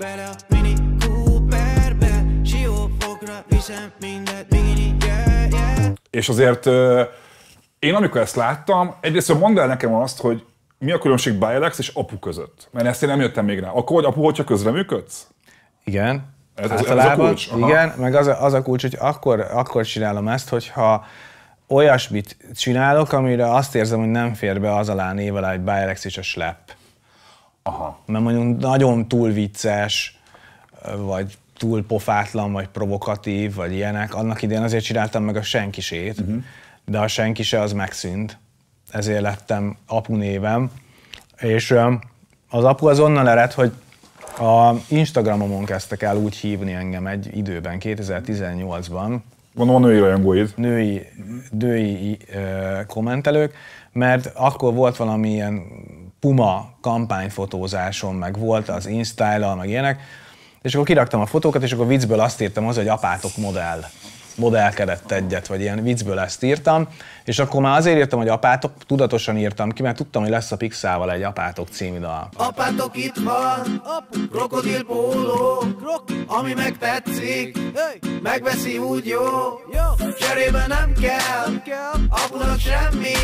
Bele a Mini Cooperbe Siófokra viszem mindet Bikini, yeah, yeah És azért én amikor ezt láttam, egyrészt mondd el nekem azt, hogy mi a különbség Byrex és apu között? Mert ezt én nem jöttem még rá. Akkor, hogy apu, hogyha közreműködsz? Igen. Ez, ez, ez a kulcs? Aha. Igen, meg az a, az a kulcs, hogy akkor, akkor csinálom ezt, hogyha olyasmit csinálok, amire azt érzem, hogy nem fér be az alá név alá, hogy Byrex és a slep. Aha. Mert mondjuk nagyon túl vicces, vagy túl pofátlan, vagy provokatív, vagy ilyenek. Annak idén azért csináltam meg a senkisét, uh-huh. Mhm. de a senkise az megszűnt. Ezért lettem apu névem. És az apu az onnan ered, hogy a Instagramomon kezdtek el úgy hívni engem egy időben, 2018-ban. Gondolom a női rajongóid. Női, női ö, kommentelők, mert akkor volt valami ilyen Puma kampányfotózáson, meg volt az instyle meg ilyenek, és akkor kiraktam a fotókat, és akkor viccből azt írtam az, hogy apátok modell modellkedett egyet, vagy ilyen viccből ezt írtam, és akkor már azért írtam, hogy apátok, tudatosan írtam ki, mert tudtam, hogy lesz a Pixával egy apátok című dal. Apátok itt van, krokodil póló, ami megtetszik, megveszi úgy jó, cserébe nem kell, apunak semmi,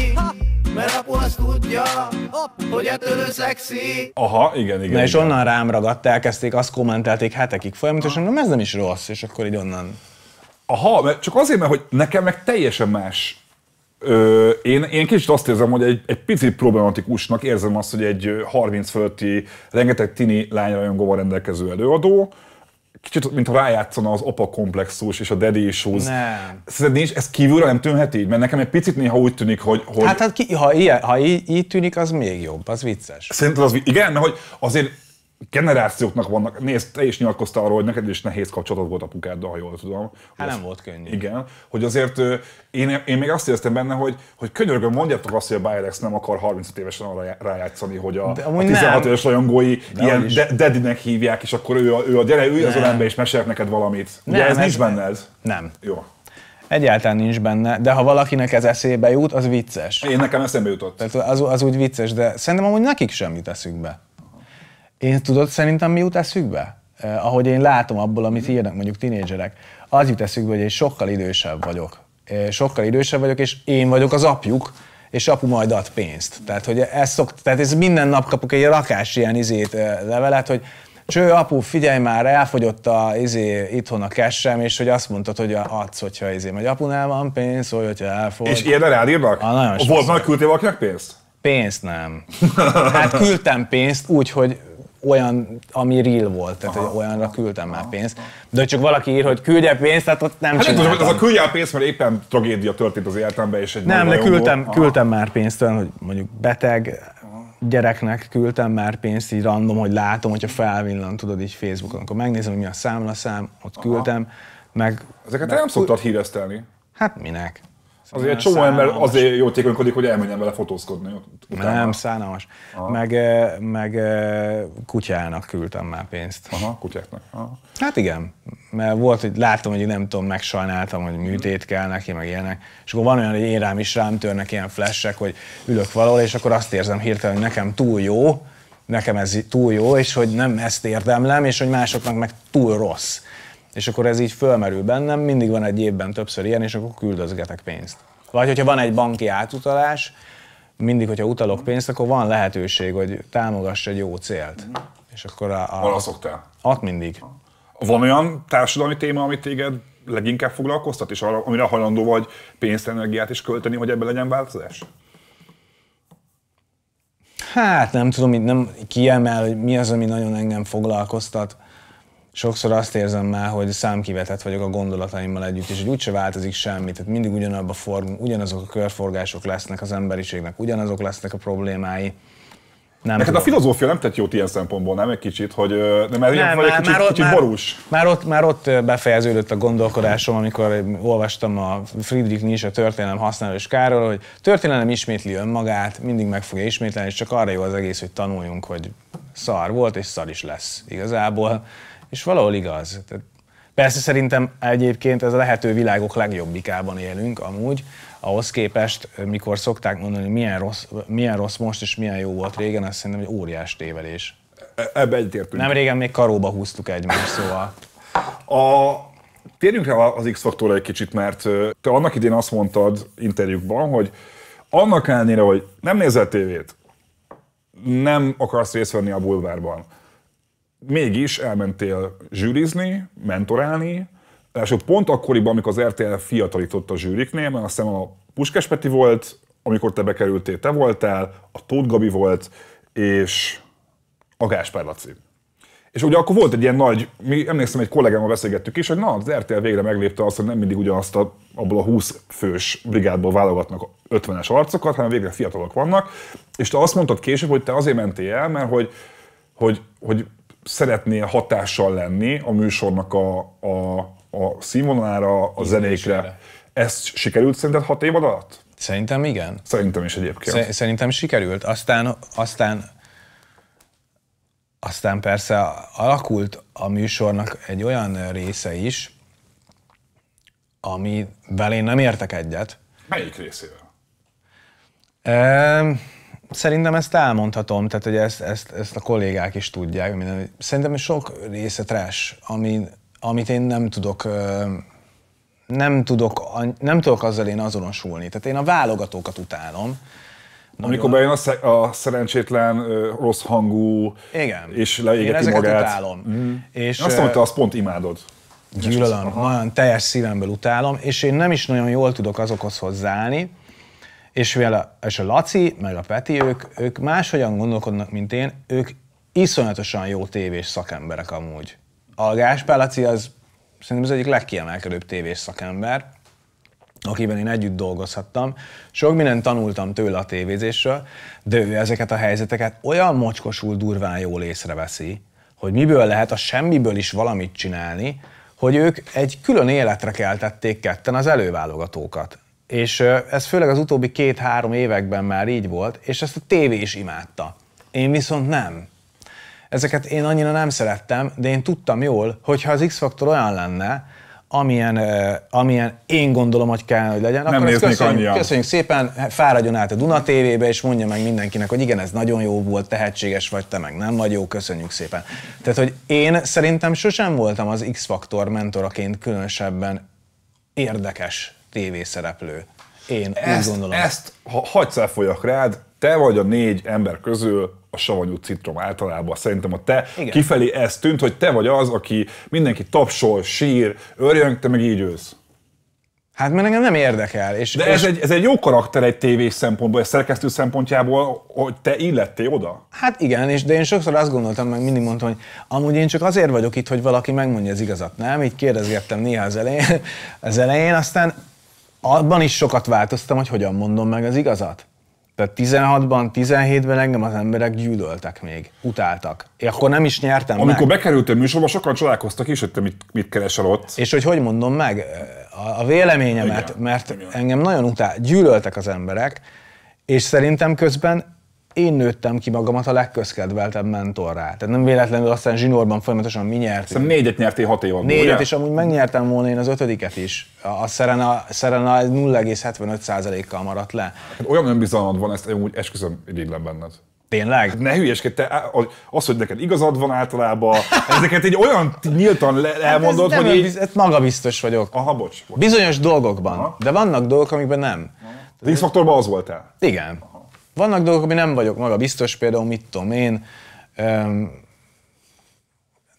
mert apu azt tudja, hogy ettől ő szexi. Aha, igen, igen. Na és igen. onnan rám ragadt, elkezdték, azt kommentelték hetekig folyamatosan, nem ez nem is rossz, és akkor így onnan. Aha, mert csak azért, mert hogy nekem meg teljesen más Ö, én, én kicsit azt érzem, hogy egy, egy picit problematikusnak érzem azt, hogy egy 30 fölötti rengeteg tini lányra jön rendelkező előadó, kicsit, mintha rájátszana az apa komplexus és a daddy issues. Nem. Szerinted nincs, ez kívülre nem tűnhet így? Mert nekem egy picit néha úgy tűnik, hogy... hogy... Hát, hát ki, ha, ilyen, ha így, így, tűnik, az még jobb, az vicces. Szerinted az, igen, mert hogy azért generációknak vannak, nézd, te is nyilatkoztál arról, hogy neked is nehéz kapcsolatod volt apukáddal, ha jól tudom. Hát nem volt könnyű. Igen, hogy azért én, én még azt éreztem benne, hogy, hogy könyörgöm, mondjátok azt, hogy a Byrex nem akar 35 évesen arra rájátszani, hogy a, a 16 éves rajongói de ilyen dedinek hívják, és akkor ő a, ő a gyere, ülj az ölembe és mesél neked valamit. Ugye nem, ez, ez nincs benne ez? Nem. Jó. Egyáltalán nincs benne, de ha valakinek ez eszébe jut, az vicces. Én nekem eszembe jutott. Tehát az, az úgy vicces, de szerintem amúgy nekik semmit teszünk be. Én tudod, szerintem mi jut eszükbe? Eh, ahogy én látom abból, amit írnak mondjuk tinédzserek, az jut eszükbe, hogy én sokkal idősebb vagyok. Eh, sokkal idősebb vagyok, és én vagyok az apjuk, és apu majd ad pénzt. Tehát, hogy ez szokt, tehát ez minden nap kapok egy rakás ilyen izét levelet, hogy cső, apu, figyelj már, elfogyott a, izé, itthon a kessem, és hogy azt mondtad, hogy adsz, hogyha izé, vagy apunál van pénz, hogy hogyha elfogy. És ilyen rád írnak? A, ah, nagyon Volt már küldtél valakinek pénzt? Pénzt nem. Hát küldtem pénzt úgy, hogy olyan, ami real volt, tehát hogy olyanra küldtem már pénzt. De csak valaki ír, hogy küldje pénzt, tehát ott nem hát tudom, az a küldje a pénzt, mert éppen tragédia történt az életemben, és egy Nem, de küldtem, volt. küldtem már pénzt olyan, hogy mondjuk beteg, gyereknek küldtem már pénzt így random, hogy látom, hogyha felvillan, tudod így Facebookon, akkor megnézem, hogy mi a számlaszám, ott Aha. küldtem, meg... Ezeket meg, nem szoktad híresztelni? Hát minek? Azért egy csomó szánalmas. ember azért jótékonykodik, hogy elmenjen vele fotózkodni. Utána. Nem, szánalmas. Aha. Meg, eh, meg eh, kutyának küldtem már pénzt. Aha, kutyáknak. Aha. Hát igen, mert volt, hogy láttam, hogy nem tudom, megsajnáltam, hogy műtét kell neki, meg ilyenek. És akkor van olyan, hogy én rám is rám törnek ilyen flashek, hogy ülök valahol, és akkor azt érzem hirtelen, hogy nekem túl jó, nekem ez túl jó, és hogy nem ezt érdemlem, és hogy másoknak meg túl rossz. És akkor ez így fölmerül bennem, mindig van egy évben többször ilyen, és akkor küldözgetek pénzt. Vagy hogyha van egy banki átutalás, mindig, hogyha utalok mhm. pénzt, akkor van lehetőség, hogy támogass egy jó célt. Mhm. És akkor a... a Vala szoktál? Ott mindig. Van olyan társadalmi téma, amit téged leginkább foglalkoztat, és arra, amire hajlandó vagy pénzt, energiát is költeni, hogy ebben legyen változás? Hát nem tudom, nem kiemel, hogy mi az, ami nagyon engem foglalkoztat sokszor azt érzem már, hogy számkivetett vagyok a gondolataimmal együtt, és hogy úgyse változik semmi, tehát mindig ugyanabba form, ugyanazok a körforgások lesznek az emberiségnek, ugyanazok lesznek a problémái. Nem Neked tudom. a filozófia nem tett jót ilyen szempontból, nem? Egy kicsit, hogy nem, mert nem, már, egy kicsit, már ott, kicsit borús. Már ott, már ott befejeződött a gondolkodásom, amikor olvastam a Friedrich Nietzsche történelem használós Káról, hogy történelem ismétli önmagát, mindig meg fogja ismételni, és csak arra jó az egész, hogy tanuljunk, hogy szar volt, és szar is lesz igazából és valahol igaz. Tehát persze szerintem egyébként ez a lehető világok legjobbikában élünk amúgy, ahhoz képest, mikor szokták mondani, milyen rossz, milyen rossz most és milyen jó volt régen, azt szerintem egy óriás tévedés. E, ebbe egyetértünk. Nem régen még karóba húztuk egymást, szóval. A, térjünk rá az x faktorra egy kicsit, mert te annak idén azt mondtad interjúkban, hogy annak ellenére, hogy nem nézel tévét, nem akarsz részt venni a bulvárban, mégis elmentél zsűrizni, mentorálni, és pont akkoriban, amikor az RTL fiatalított a zsűriknél, mert azt hiszem a Puskás Peti volt, amikor te bekerültél, te voltál, a Tóth Gabi volt, és a Gáspár Laci. És ugye akkor volt egy ilyen nagy, mi emlékszem, egy kollégámmal beszélgettük is, hogy na, az RTL végre meglépte azt, hogy nem mindig ugyanazt a, abból a 20 fős brigádból válogatnak 50-es arcokat, hanem végre fiatalok vannak. És te azt mondtad később, hogy te azért mentél el, mert hogy, hogy, hogy szeretnél hatással lenni a műsornak a, a, a színvonalára, a zenékre. Ezt sikerült szerinted hat év alatt? Szerintem igen. Szerintem is egyébként. Szerintem sikerült. Aztán, aztán, aztán persze alakult a műsornak egy olyan része is, amivel én nem értek egyet. Melyik részével? szerintem ezt elmondhatom, tehát hogy ezt, ezt, ezt a kollégák is tudják. Minden. Szerintem sok része trash, ami, amit én nem tudok nem tudok, nem tudok azzal én azonosulni. Tehát én a válogatókat utálom. Nagyon. Amikor bejön a, sze- a szerencsétlen, rossz hangú, Igen. és leégeti én magát. utálom. Mm. És, én azt mondta, azt pont imádod. Gyűlölöm, nagyon teljes szívemből utálom, és én nem is nagyon jól tudok azokhoz hozzáállni, és mivel a, és a Laci, meg a Peti, ők, ők máshogyan gondolkodnak, mint én, ők iszonyatosan jó tévés szakemberek amúgy. A Gáspár Laci az szerintem az egyik legkiemelkedőbb tévés szakember, akiben én együtt dolgozhattam. Sok mindent tanultam tőle a tévézésről, de ő ezeket a helyzeteket olyan mocskosul durván jól észreveszi, hogy miből lehet a semmiből is valamit csinálni, hogy ők egy külön életre keltették ketten az előválogatókat. És ez főleg az utóbbi két-három években már így volt, és ezt a tévé is imádta. Én viszont nem. Ezeket én annyira nem szerettem, de én tudtam jól, hogy ha az X-faktor olyan lenne, amilyen, amilyen én gondolom, hogy kell, hogy legyen, nem akkor köszönjük, köszönjük szépen, fáradjon át a Duna TV-be, és mondja meg mindenkinek, hogy igen, ez nagyon jó volt, tehetséges vagy, te meg nem vagy jó, köszönjük szépen. Tehát, hogy én szerintem sosem voltam az X-faktor mentoraként különösebben érdekes tévészereplő. Én ezt, úgy gondolom. Ezt, ha hagysz elfolyak rád, te vagy a négy ember közül a savanyú citrom általában. Szerintem a te Igen. kifelé ez tűnt, hogy te vagy az, aki mindenki tapsol, sír, örjön, te meg így ősz. Hát mert engem nem érdekel. És, De ez, és... Egy, ez egy jó karakter egy tévés szempontból, egy szerkesztő szempontjából, hogy te illettél oda. Hát igen, és de én sokszor azt gondoltam, meg mindig mondtam, hogy amúgy én csak azért vagyok itt, hogy valaki megmondja az igazat, nem? Így kérdezgettem néha az elején, az elején aztán abban is sokat változtam, hogy hogyan mondom meg az igazat. Tehát 16-ban, 17-ben engem az emberek gyűlöltek még, utáltak. Én akkor nem is nyertem Amikor meg. bekerültél műsorba, sokan csodálkoztak is, hogy te mit, mit keresel ott. És hogy hogy mondom meg a, a véleményemet, igen, mert igen. engem nagyon utáltak, gyűlöltek az emberek, és szerintem közben én nőttem ki magamat a legközkedveltebb mentorrá. Tehát nem véletlenül aztán zsinórban folyamatosan mi nyertünk. Szerintem négyet nyertél hat év alatt. Négyet, ugye? és amúgy megnyertem volna én az ötödiket is. A Serena, Serena 0,75%-kal maradt le. Hát olyan önbizalmad van, ezt amúgy esküszöm irigylem benned. Tényleg? Hát ne hülyeskedj, te, az, hogy neked igazad van általában, ezeket egy olyan nyíltan le, hát elmondod, hát hogy... Én... Ez magabiztos vagyok. Aha, bocs. bocs. Bizonyos dolgokban, Aha. de vannak dolgok, amikben nem. Aha. Az X-faktorban az voltál? Igen. Aha. Vannak dolgok, ami nem vagyok maga biztos, például mit tudom én, öm,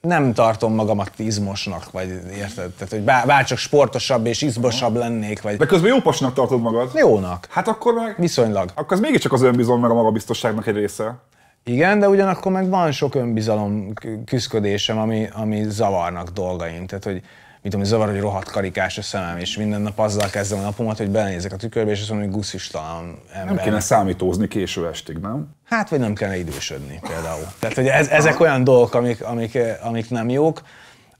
nem tartom magamat izmosnak, vagy érted? Tehát, hogy bár, csak sportosabb és izmosabb lennék, vagy... De közben jópasnak tartod magad. Jónak. Hát akkor meg... Viszonylag. Akkor ez mégiscsak az önbizalom meg a magabiztosságnak egy része. Igen, de ugyanakkor meg van sok önbizalom küzdködésem, ami, ami zavarnak dolgaim. Tehát, hogy tudom, zavar, hogy rohadt karikás a szemem, és minden nap azzal kezdem a napomat, hogy belenézek a tükörbe, és azt mondom, hogy guszistalan ember. Nem kéne számítózni késő estig, nem? Hát, vagy nem kellene idősödni például. Tehát, hogy ez, ezek olyan dolgok, amik, amik, amik nem jók,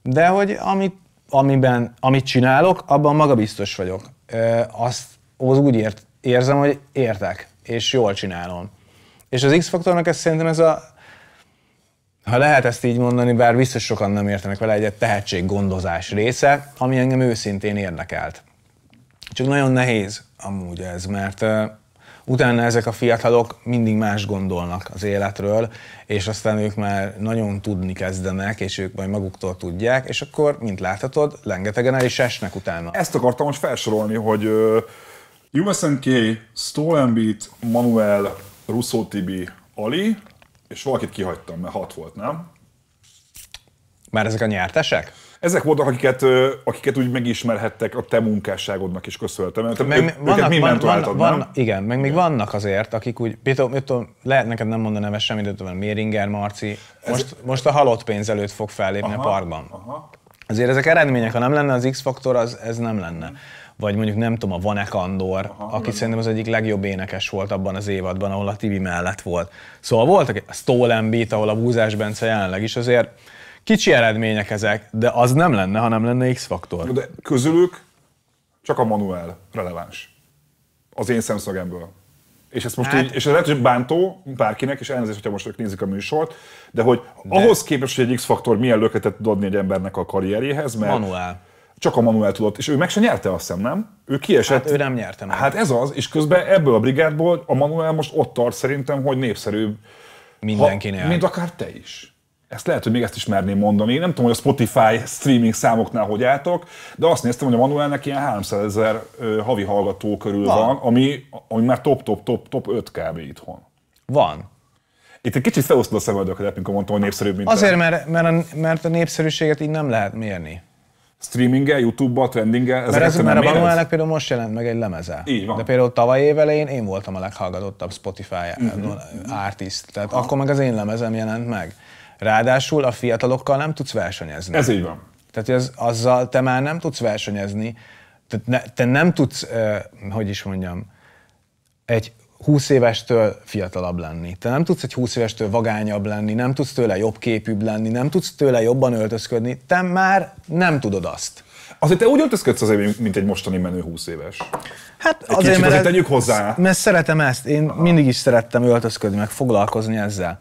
de hogy amit, amiben, amit csinálok, abban magabiztos vagyok. E, azt az úgy ért, érzem, hogy értek, és jól csinálom. És az X-faktornak ez szerintem ez a, ha lehet ezt így mondani, bár biztos sokan nem értenek vele, egy tehetséggondozás része, ami engem őszintén érdekelt. Csak nagyon nehéz amúgy ez, mert utána ezek a fiatalok mindig más gondolnak az életről, és aztán ők már nagyon tudni kezdenek, és ők majd maguktól tudják, és akkor, mint láthatod, rengetegen el is esnek utána. Ezt akartam most felsorolni, hogy uh, USNK, Stolenbeat, Manuel, Russo Tibi, Ali, és valakit kihagytam, mert hat volt, nem? Már ezek a nyertesek? Ezek voltak, akiket, akiket úgy megismerhettek a te munkásságodnak is köszönhetem. Mert meg, ők, vannak, mi van, van, van, igen, meg még igen. vannak azért, akik úgy, például, például lehet neked nem mondani neve semmit, de van Méringer Marci, Ez... most, most a halott pénz előtt fog fellépni aha, a parkban. Aha. Azért ezek eredmények, ha nem lenne az X-faktor, az, ez nem lenne vagy mondjuk nem tudom, a Vanek Andor, Aha, aki nem. szerintem az egyik legjobb énekes volt abban az évadban, ahol a Tibi mellett volt. Szóval voltak a Stolen Beat, ahol a Búzás Bence jelenleg is azért kicsi eredmények ezek, de az nem lenne, hanem lenne X-faktor. De közülük csak a Manuel releváns. Az én szemszögemből. És ez most hát, így, és ez lehet, hogy bántó bárkinek, és elnézést, hogyha most ők nézik a műsort, de hogy de... ahhoz képest, hogy egy X-faktor milyen löketet tud adni egy embernek a karrierjéhez, mert... Manuel. Csak a Manuel tudott, és ő meg se nyerte, azt hiszem, nem? Ő kiesett. Hát ő nem nyerte meg. Hát ez az, és közben ebből a brigádból a Manuel most ott tart szerintem, hogy népszerűbb. Mindenkinél. Ha, mint akár te is. Ezt lehet, hogy még ezt is merném mondani. Én nem tudom, hogy a Spotify streaming számoknál hogy álltok, de azt néztem, hogy a Manuelnek ilyen 300 ezer havi hallgató körül van, van ami, ami már top-top-top-top 5 kb. itthon. Van. Itt egy kicsit felosztod a szemöldöködet, amikor mondtam, hogy népszerűbb, mint Azért, mert, mert, a, mert a népszerűséget így nem lehet mérni streaminggel, YouTube-ba, trendinggel. Mert ez már a Manuelnek például most jelent meg egy lemeze. Így van. De például tavaly évelején én voltam a leghallgatottabb Spotify uh-huh. Mhm. artist, tehát uh-huh. akkor meg az én lemezem jelent meg. Ráadásul a fiatalokkal nem tudsz versenyezni. Ez így van. Tehát az, azzal te már nem tudsz versenyezni, Te, ne, te nem tudsz, eh, hogy is mondjam, egy 20 évestől fiatalabb lenni. Te nem tudsz egy 20 évestől vagányabb lenni, nem tudsz tőle jobb képűbb lenni, nem tudsz tőle jobban öltözködni, te már nem tudod azt. Azért te úgy öltözködsz azért, mint egy mostani menő 20 éves. Hát egy azért, kicsit, mert, tegyük hozzá. mert szeretem ezt, én Aha. mindig is szerettem öltözködni, meg foglalkozni ezzel.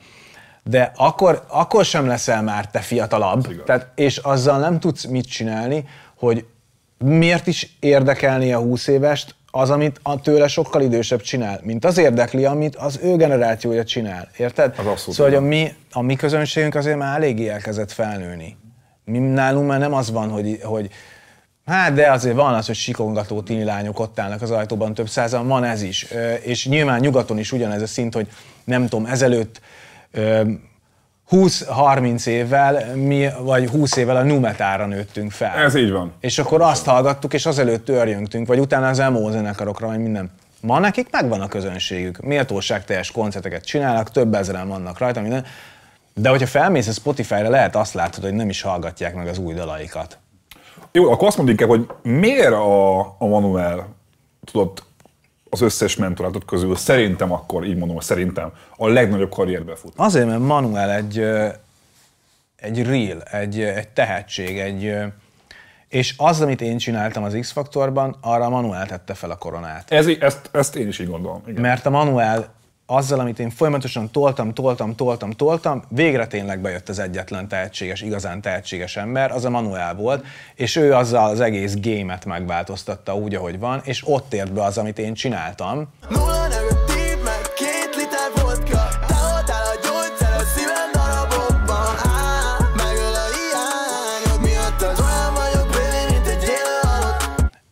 De akkor, akkor sem leszel már te fiatalabb, tehát, és azzal nem tudsz mit csinálni, hogy miért is érdekelni a 20 évest az, amit a tőle sokkal idősebb csinál, mint az érdekli, amit az ő generációja csinál. Érted? Az abszolút. Szóval, hogy a mi, a mi közönségünk azért már eléggé elkezdett felnőni. Mi nálunk már nem az van, hogy, hogy Hát de azért van az, hogy sikongató tini lányok ott állnak az ajtóban több százan, van ez is. És nyilván nyugaton is ugyanez a szint, hogy nem tudom, ezelőtt 20-30 évvel, mi, vagy 20 évvel a Numetára nőttünk fel. Ez így van. És akkor azt hallgattuk, és azelőtt törjöntünk, vagy utána az MO zenekarokra, vagy minden. Ma nekik megvan a közönségük, méltóság teljes koncerteket csinálnak, több ezeren vannak rajta, minden. De hogyha felmész a Spotify-ra, lehet azt látod, hogy nem is hallgatják meg az új dalaikat. Jó, akkor azt mondjuk hogy miért a, a Manuel tudott az összes mentorátok közül szerintem akkor, így mondom, szerintem a legnagyobb karrierbe fut. Azért, mert Manuel egy, egy real, egy, egy tehetség, egy, és az, amit én csináltam az X-faktorban, arra Manuel tette fel a koronát. Ez, ezt, ezt én is így gondolom. Igen. Mert a Manuel azzal, amit én folyamatosan toltam, toltam, toltam, toltam, végre tényleg bejött az egyetlen tehetséges, igazán tehetséges ember, az a Manuel volt, és ő azzal az egész gémet megváltoztatta úgy, ahogy van, és ott ért be az, amit én csináltam.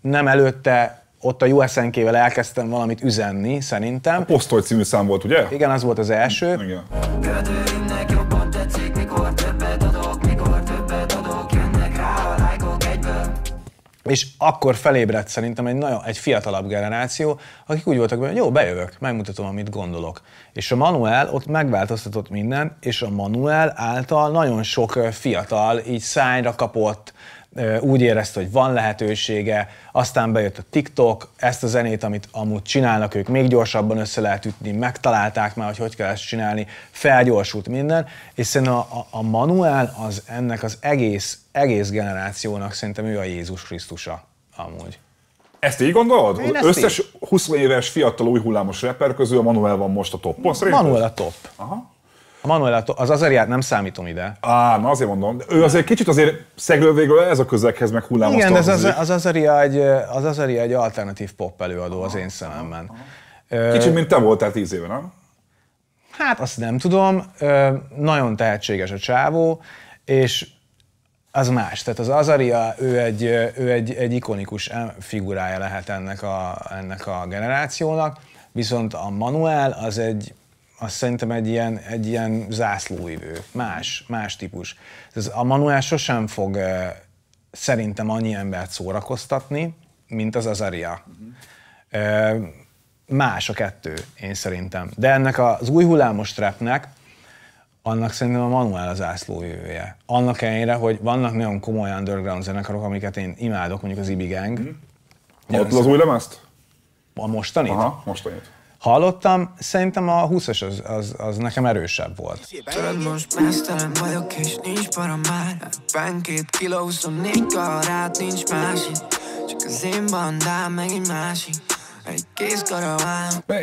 Nem előtte ott a USNK-vel elkezdtem valamit üzenni, szerintem. A Posztoly című szám volt, ugye? Igen, az volt az első. Igen. És akkor felébredt szerintem egy, nagyon, egy fiatalabb generáció, akik úgy voltak, hogy jó, bejövök, megmutatom, amit gondolok. És a Manuel ott megváltoztatott mindent, és a Manuel által nagyon sok fiatal így szányra kapott, úgy érezte, hogy van lehetősége, aztán bejött a TikTok, ezt a zenét, amit amúgy csinálnak, ők még gyorsabban össze lehet ütni, megtalálták már, hogy hogy kell ezt csinálni, felgyorsult minden, és szerintem a, a, a Manuel az ennek az egész, egész generációnak szerintem ő a Jézus Krisztusa amúgy. Ezt így gondolod? Én ezt Összes így. 20 éves fiatal új hullámos rapper közül a Manuel van most a toppon, Manuel a top. Aha. A Manuel az Azariát nem számítom ide. Á, na azért mondom. Ő azért kicsit azért szegről végül ez a közeghez meg hullám Igen, az, az, az, Azaria egy, az Azaria egy alternatív pop előadó aha, az én szememben. Aha, aha. Kicsit, mint te voltál tíz éve, nem? Hát azt nem tudom. Nagyon tehetséges a csávó, és az más. Tehát az Azaria, ő egy, ő egy, egy ikonikus figurája lehet ennek a, ennek a generációnak, viszont a Manuel az egy az szerintem egy ilyen, egy ilyen zászlóivő, más, más típus. Ez a manuál sosem fog eh, szerintem annyi embert szórakoztatni, mint az Azaria. Mhm. Eh, más a kettő, én szerintem. De ennek az új hullámos trapnek, annak szerintem a Manuel az jövője. Annak ellenére, hogy vannak nagyon komoly underground zenekarok, amiket én imádok, mondjuk az Ibigang. Mm. Ott az új lemezt? A mostanit? Aha, mostanit hallottam, szerintem a 20-as az, az, az nekem erősebb volt. Tudod, most mesztelen vagyok, és nincs para már. kiló, 24 karát, nincs másik. Csak az én bandám, meg egy másik.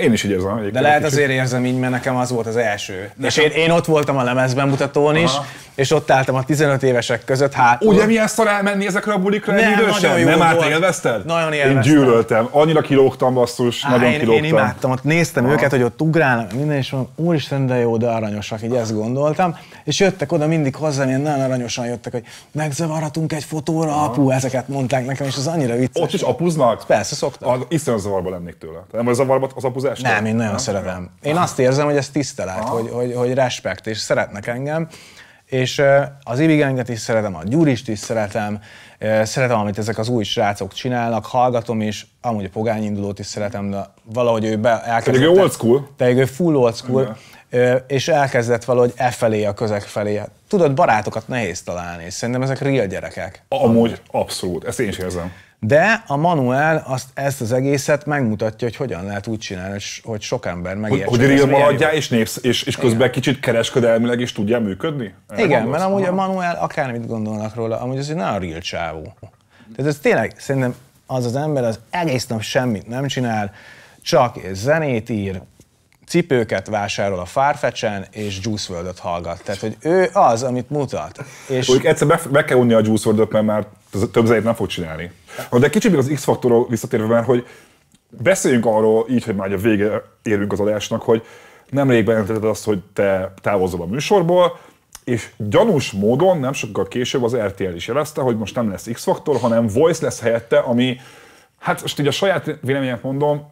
Én is így érzem. De lehet azért érzem így, mert nekem az volt az első. De És én, én ott voltam a lemezben mutatón is, Aha. és ott álltam a 15 évesek között Hát Ugye milyen szar elmenni ezekre a bulikra nem, egy idősen? Nagyon nem át élvezted? Nagyon élveztem. Én gyűlöltem. Annyira kilógtam, basszus, Á, nagyon én, kilógtam. Én imádtam, ott néztem Aha. őket, hogy ott ugrálnak minden, és mondom, úristen, de jó, de aranyosak, így ezt gondoltam. És jöttek oda mindig hozzám, ilyen nagyon aranyosan jöttek, hogy megzavaratunk egy fotóra, Aha. apu, ezeket mondták nekem, és az annyira vicces. Ott is apuznak? Persze, szoktam. Az zavarba lennék tőle. Nem vagy zavarba az apuzás? Nem, én nagyon nem? szeretem. Én azt érzem, hogy ez tisztelet, hogy, hogy, hogy respekt, és szeretnek engem. És az Ibigenget is szeretem, a Gyurist is szeretem, szeretem, amit ezek az új srácok csinálnak, hallgatom is, amúgy a Pogány indulót is szeretem, de valahogy ő be elkezdett. Tehát ő old school. Pedig ő full old school. Igen és elkezdett valahogy e felé, a közeg felé. Tudod, barátokat nehéz találni, és szerintem ezek real gyerekek. Amúgy abszolút, ezt én is érzem. De a manuel azt, ezt az egészet megmutatja, hogy hogyan lehet úgy csinálni, hogy sok ember megértse. Hogy, hogy real és, népsz, és, és közben Igen. kicsit kereskedelmileg is tudja működni? Erre Igen, gondolsz? mert amúgy Aha. a manuel akármit gondolnak róla, amúgy az egy nagyon real csávó. Tehát ez tényleg, szerintem az az ember az egész nap semmit nem csinál, csak zenét ír, cipőket vásárol a Farfetch-en, és Juice world hallgat. Tehát, hogy ő az, amit mutat. És... Úgy egyszer be, be kell unni a Juice world mert már több zenét nem fog csinálni. De kicsit még az X-faktorról visszatérve mert hogy beszéljünk arról így, hogy már a vége érünk az adásnak, hogy nemrég bejelentetted azt, hogy te távozol a műsorból, és gyanús módon nem sokkal később az RTL is jelezte, hogy most nem lesz X-faktor, hanem Voice lesz helyette, ami, hát most így a saját véleményet mondom,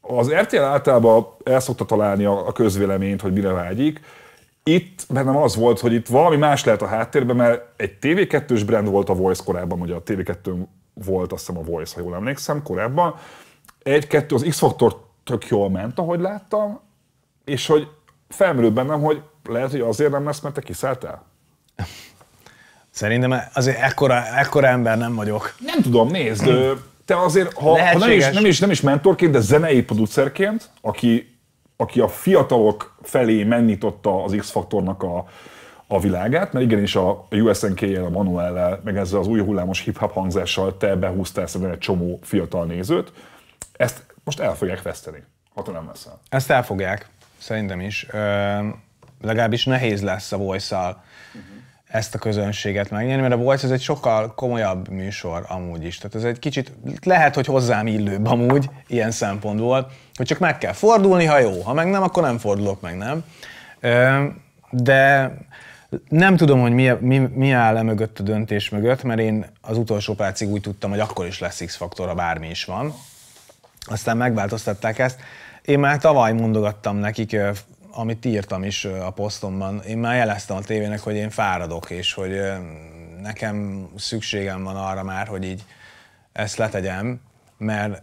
az RTL általában el szokta találni a közvéleményt, hogy mire vágyik, itt bennem az volt, hogy itt valami más lehet a háttérben, mert egy TV2-s brand volt a Voice korábban, ugye a tv 2 volt azt hiszem a Voice, ha jól emlékszem, korábban. Egy-kettő, az X-Factor tök jól ment, ahogy láttam, és hogy felmerült bennem, hogy lehet, hogy azért nem lesz, mert te kiszálltál. Szerintem azért ekkora, ekkora ember nem vagyok. Nem tudom, nézd, te azért, ha, ha nem, is, nem, is, nem is mentorként, de zenei producerként, aki aki a fiatalok felé mennyitotta az X-faktornak a, a világát, mert igenis a, USNK-jel, a Manuellel, meg ezzel az új hullámos hip-hop hangzással te behúztál szerintem egy csomó fiatal nézőt. Ezt most el fogják veszteni, ha te nem leszel. Ezt el fogják, szerintem is. Ö, legalábbis nehéz lesz a voice uh-huh. ezt a közönséget megnyerni, mert a Voice ez egy sokkal komolyabb műsor amúgy is. Tehát ez egy kicsit, lehet, hogy hozzám illőbb amúgy, ilyen szempontból, hogy csak meg kell fordulni, ha jó, ha meg nem, akkor nem fordulok meg, nem? De nem tudom, hogy mi, mi, mi áll e mögött a döntés mögött, mert én az utolsó percig úgy tudtam, hogy akkor is lesz X-faktor, ha bármi is van. Aztán megváltoztatták ezt. Én már tavaly mondogattam nekik, amit írtam is a posztomban, én már jeleztem a tévének, hogy én fáradok, és hogy nekem szükségem van arra már, hogy így ezt letegyem, mert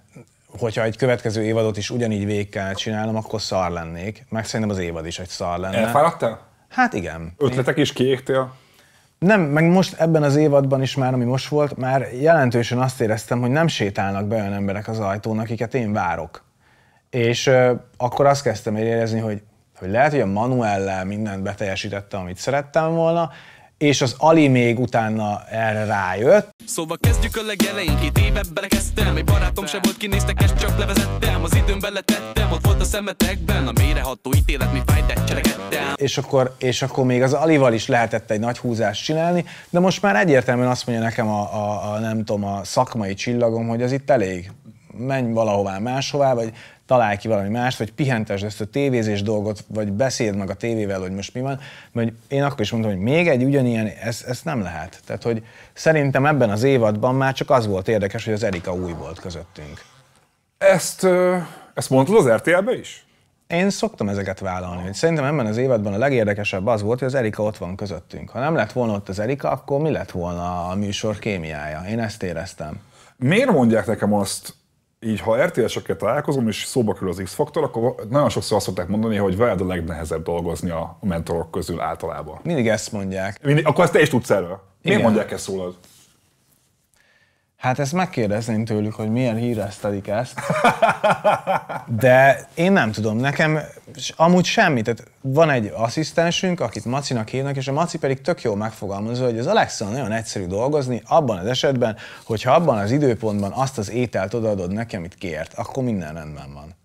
hogyha egy következő évadot is ugyanígy végig kell csinálnom, akkor szar lennék. Meg szerintem az évad is egy szar lenne. Elfáradtál? Hát igen. Ötletek is kiégtél? Nem, meg most ebben az évadban is már, ami most volt, már jelentősen azt éreztem, hogy nem sétálnak be olyan emberek az ajtón, akiket én várok. És euh, akkor azt kezdtem érezni, hogy, hogy lehet, hogy a Manuellel mindent beteljesítettem, amit szerettem volna, és az Ali még utána erre rájött. Szóval kezdjük a legelején, két éve belekezdtem, egy barátom se volt, kinéztek, ezt csak levezettem, az időm beletettem, ott volt a szemetekben, a méreható ítélet, mi fájt, cselekedtem. És akkor, és akkor még az Alival is lehetett egy nagy húzást csinálni, de most már egyértelműen azt mondja nekem a, a, a nem tudom, a szakmai csillagom, hogy ez itt elég menj valahová máshová, vagy találj ki valami más, vagy pihentesd ezt a tévézés dolgot, vagy beszéld meg a tévével, hogy most mi van. Mert én akkor is mondtam, hogy még egy ugyanilyen, ez, ez nem lehet. Tehát, hogy szerintem ebben az évadban már csak az volt érdekes, hogy az Erika új volt közöttünk. Ezt, ezt mondtad az RTL-be is? Én szoktam ezeket vállalni. Hogy szerintem ebben az évadban a legérdekesebb az volt, hogy az Erika ott van közöttünk. Ha nem lett volna ott az Erika, akkor mi lett volna a műsor kémiája? Én ezt éreztem. Miért mondják nekem azt így, ha RTS-ekkel er találkozom, és szóba kerül az X-faktor, akkor nagyon sokszor azt szokták mondani, hogy veled a legnehezebb dolgozni a mentorok közül általában. Mindig ezt mondják. Mindig, akkor ezt te is tudsz erről. Miért mondják ezt szólod? Hát ezt megkérdezném tőlük, hogy milyen híresztelik ezt. De én nem tudom, nekem amúgy semmi. Tehát van egy asszisztensünk, akit Macinak hívnak, és a Maci pedig tök jól megfogalmazza, hogy az Alexa nagyon egyszerű dolgozni, abban az esetben, hogyha abban az időpontban azt az ételt odaadod neki, amit kért, akkor minden rendben van.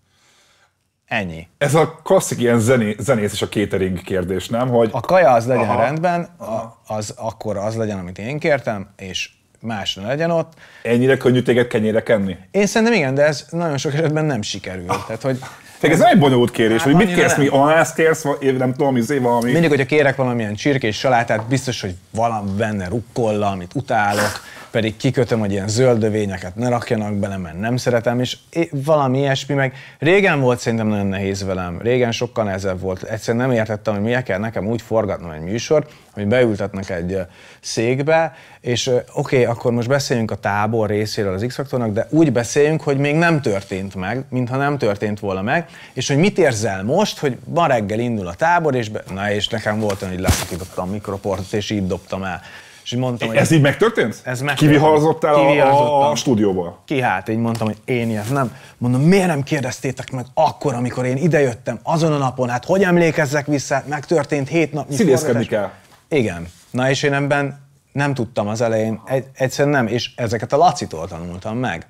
Ennyi. Ez a klasszik ilyen zené, zenész és a catering kérdés, nem? Hogy... A kaja az legyen aha, rendben, A, az akkor az legyen, amit én kértem, és ne legyen ott. Ennyire könnyű téged kenyére kenni? Én szerintem igen, de ez nagyon sok esetben nem sikerül. Ah. Tehát, hogy tehát ez egy bonyolult kérés, hát, hogy mit kérsz, mi alász kérsz, nem tudom, izé valami. Mindig, hogyha kérek valamilyen csirkés salátát, biztos, hogy valami benne rukkolla, amit utálok pedig kikötöm, hogy ilyen zöldövényeket ne rakjanak bele, mert nem szeretem, és valami ilyesmi, meg régen volt szerintem nagyon nehéz velem, régen sokkal nehezebb volt, egyszerűen nem értettem, hogy miért kell nekem úgy forgatnom egy műsor, hogy beültetnek egy székbe, és oké, okay, akkor most beszéljünk a tábor részéről az x de úgy beszéljünk, hogy még nem történt meg, mintha nem történt volna meg, és hogy mit érzel most, hogy ma reggel indul a tábor, és be... na és nekem volt olyan, hogy leszakítottam a mikroportot, és így dobtam el. És így mondtam, e- hogy ez így megtörtént? Ez meg. Kiviharzottál a, a stúdióba? Ki hát, így mondtam, hogy én ilyet nem. Mondom, miért nem kérdeztétek meg akkor, amikor én idejöttem, azon a napon, hát hogy emlékezzek vissza, megtörtént hét nap. Színészkedni kell. Igen. Na és én ebben nem tudtam az elején, egy, egyszerűen nem, és ezeket a Lacitól tanultam meg.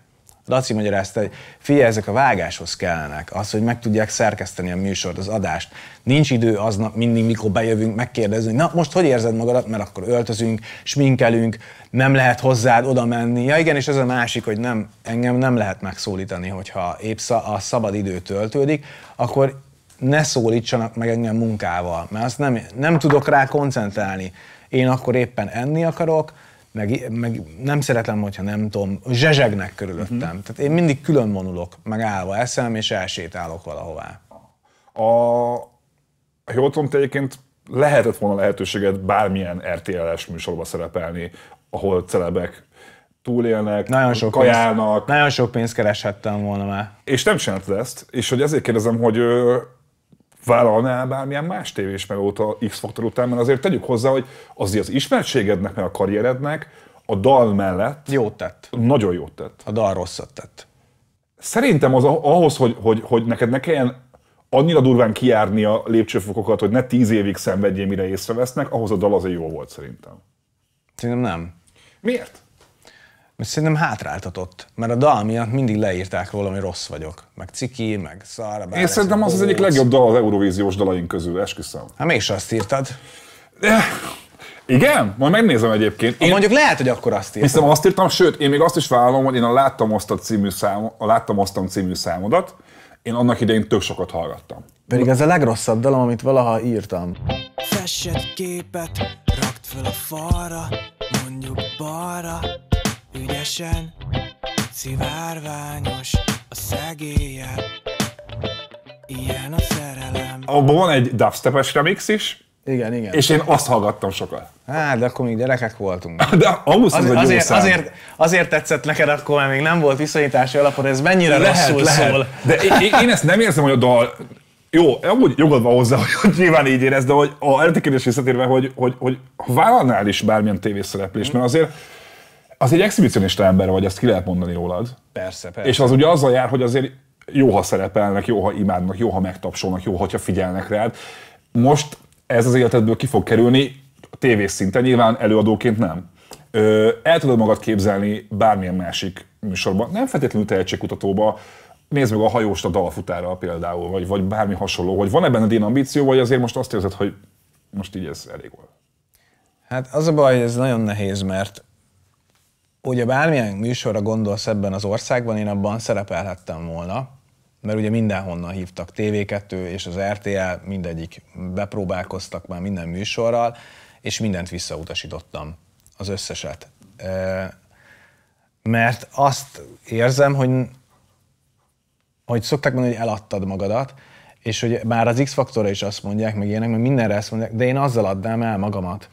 Laci magyarázta, hogy figyelj, ezek a vágáshoz kellnek, az, hogy meg tudják szerkeszteni a műsort, az adást. Nincs idő aznap mindig, mikor bejövünk, megkérdezni, na most hogy érzed magadat, mert akkor öltözünk, sminkelünk, nem lehet hozzád oda menni. Ja igen, és ez a másik, hogy nem, engem nem lehet megszólítani, hogyha épp a szabad idő töltődik, akkor ne szólítsanak meg engem munkával, mert azt nem, nem tudok rá koncentrálni. Én akkor éppen enni akarok, meg, meg nem szeretem, hogyha nem tudom, zsezsegnek körülöttem. Mm-hmm. Tehát én mindig külön vonulok, meg állva eszem, és elsétálok valahová. A, a jól tudom, te egyébként lehetett volna lehetőséget bármilyen RTL-es műsorba szerepelni, ahol celebek túlélnek, nagyon sok kajálnak. Pénz, nagyon sok pénzt kereshettem volna már. És nem csináltad ezt, és hogy ezért kérdezem, hogy vállalnál bármilyen más tévés óta X-faktor után, mert azért tegyük hozzá, hogy azért az ismertségednek, meg a karrierednek a dal mellett... Jót tett. Nagyon jót tett. A dal rosszat tett. Szerintem az ahhoz, hogy, hogy, hogy neked ne kelljen annyira durván kiárni a lépcsőfokokat, hogy ne tíz évig szenvedjél, mire észrevesznek, ahhoz a dal azért jó volt szerintem. Szerintem nem. Miért? mert szerintem hátráltatott, mert a dal miatt mindig leírták róla, hogy rossz vagyok, meg ciki, meg szar. Én szerintem az az egyik legjobb dal az Eurovíziós dalaink közül, esküszöm. Hát mégis azt írtad. Eh, igen? Majd megnézem egyébként. Én, mondjuk lehet, hogy akkor azt írtam. Hiszem azt írtam, sőt, én még azt is vállalom, hogy én a Láttam Osztam című, szám, a Láttam című számodat, én annak idején tök sokat hallgattam. Pedig ez a legrosszabb dalom, amit valaha írtam. Fessed képet, rakd fel a falra, mondjuk balra, Ügyesen, szivárványos a szegélye, ilyen a szerelem. Abban van egy dubstepes remix is, igen, igen. És én azt hallgattam sokat. Hát, de akkor még gyerekek voltunk. De amúgy az, az azért, szám. azért, azért tetszett neked akkor, mert még nem volt viszonyítási alapod. ez mennyire lehet, rosszul lehet. szól. De én, én ezt nem érzem, hogy a dal... Jó, amúgy jogod van hozzá, hogy nyilván így érez, de hogy a eredeti kérdés visszatérve, hogy, hogy, hogy vállalnál is bármilyen tévészereplés, mert azért az egy exhibicionista ember vagy, azt ki lehet mondani rólad. Persze, persze. És az ugye azzal jár, hogy azért jó, ha szerepelnek, jó, ha imádnak, jó, ha megtapsolnak, jó, hogyha figyelnek rád. Most ez az életedből ki fog kerülni, tévés szinten, nyilván előadóként nem. Ö, el tudod magad képzelni bármilyen másik műsorban, nem feltétlenül tehetségkutatóba, nézd meg a hajóst a dalfutára például, vagy, vagy bármi hasonló, hogy van-e benned ilyen ambíció, vagy azért most azt érzed, hogy most így ez elég volt? Hát az a baj, hogy ez nagyon nehéz, mert Ugye bármilyen műsorra gondolsz ebben az országban, én abban szerepelhettem volna, mert ugye mindenhonnan hívtak, TV2 és az RTL, mindegyik bepróbálkoztak már minden műsorral, és mindent visszautasítottam, az összeset. Mert azt érzem, hogy, hogy szokták mondani, hogy eladtad magadat, és hogy már az X-faktorra is azt mondják, meg ilyenek, mert mindenre ezt mondják, de én azzal adnám el magamat,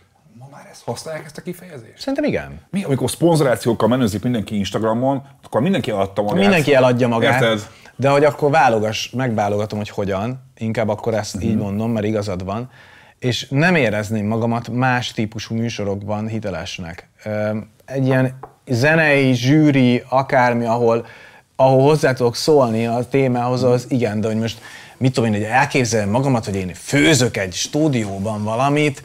ezt használják ezt a kifejezést? Szerintem igen. Mi, amikor szponzorációkkal menőzik mindenki Instagramon, akkor mindenki adta magát. Mindenki eladja magát. Érted? De hogy akkor válogass, megválogatom, hogy hogyan, inkább akkor ezt uh-huh. így mhm. mondom, mert igazad van. És nem érezném magamat más típusú műsorokban hitelesnek. Egy ilyen zenei, zsűri, akármi, ahol, ahol hozzá tudok szólni a témához, mhm. az igen, de hogy most mit tudom én, hogy elképzelem magamat, hogy én főzök egy stúdióban valamit,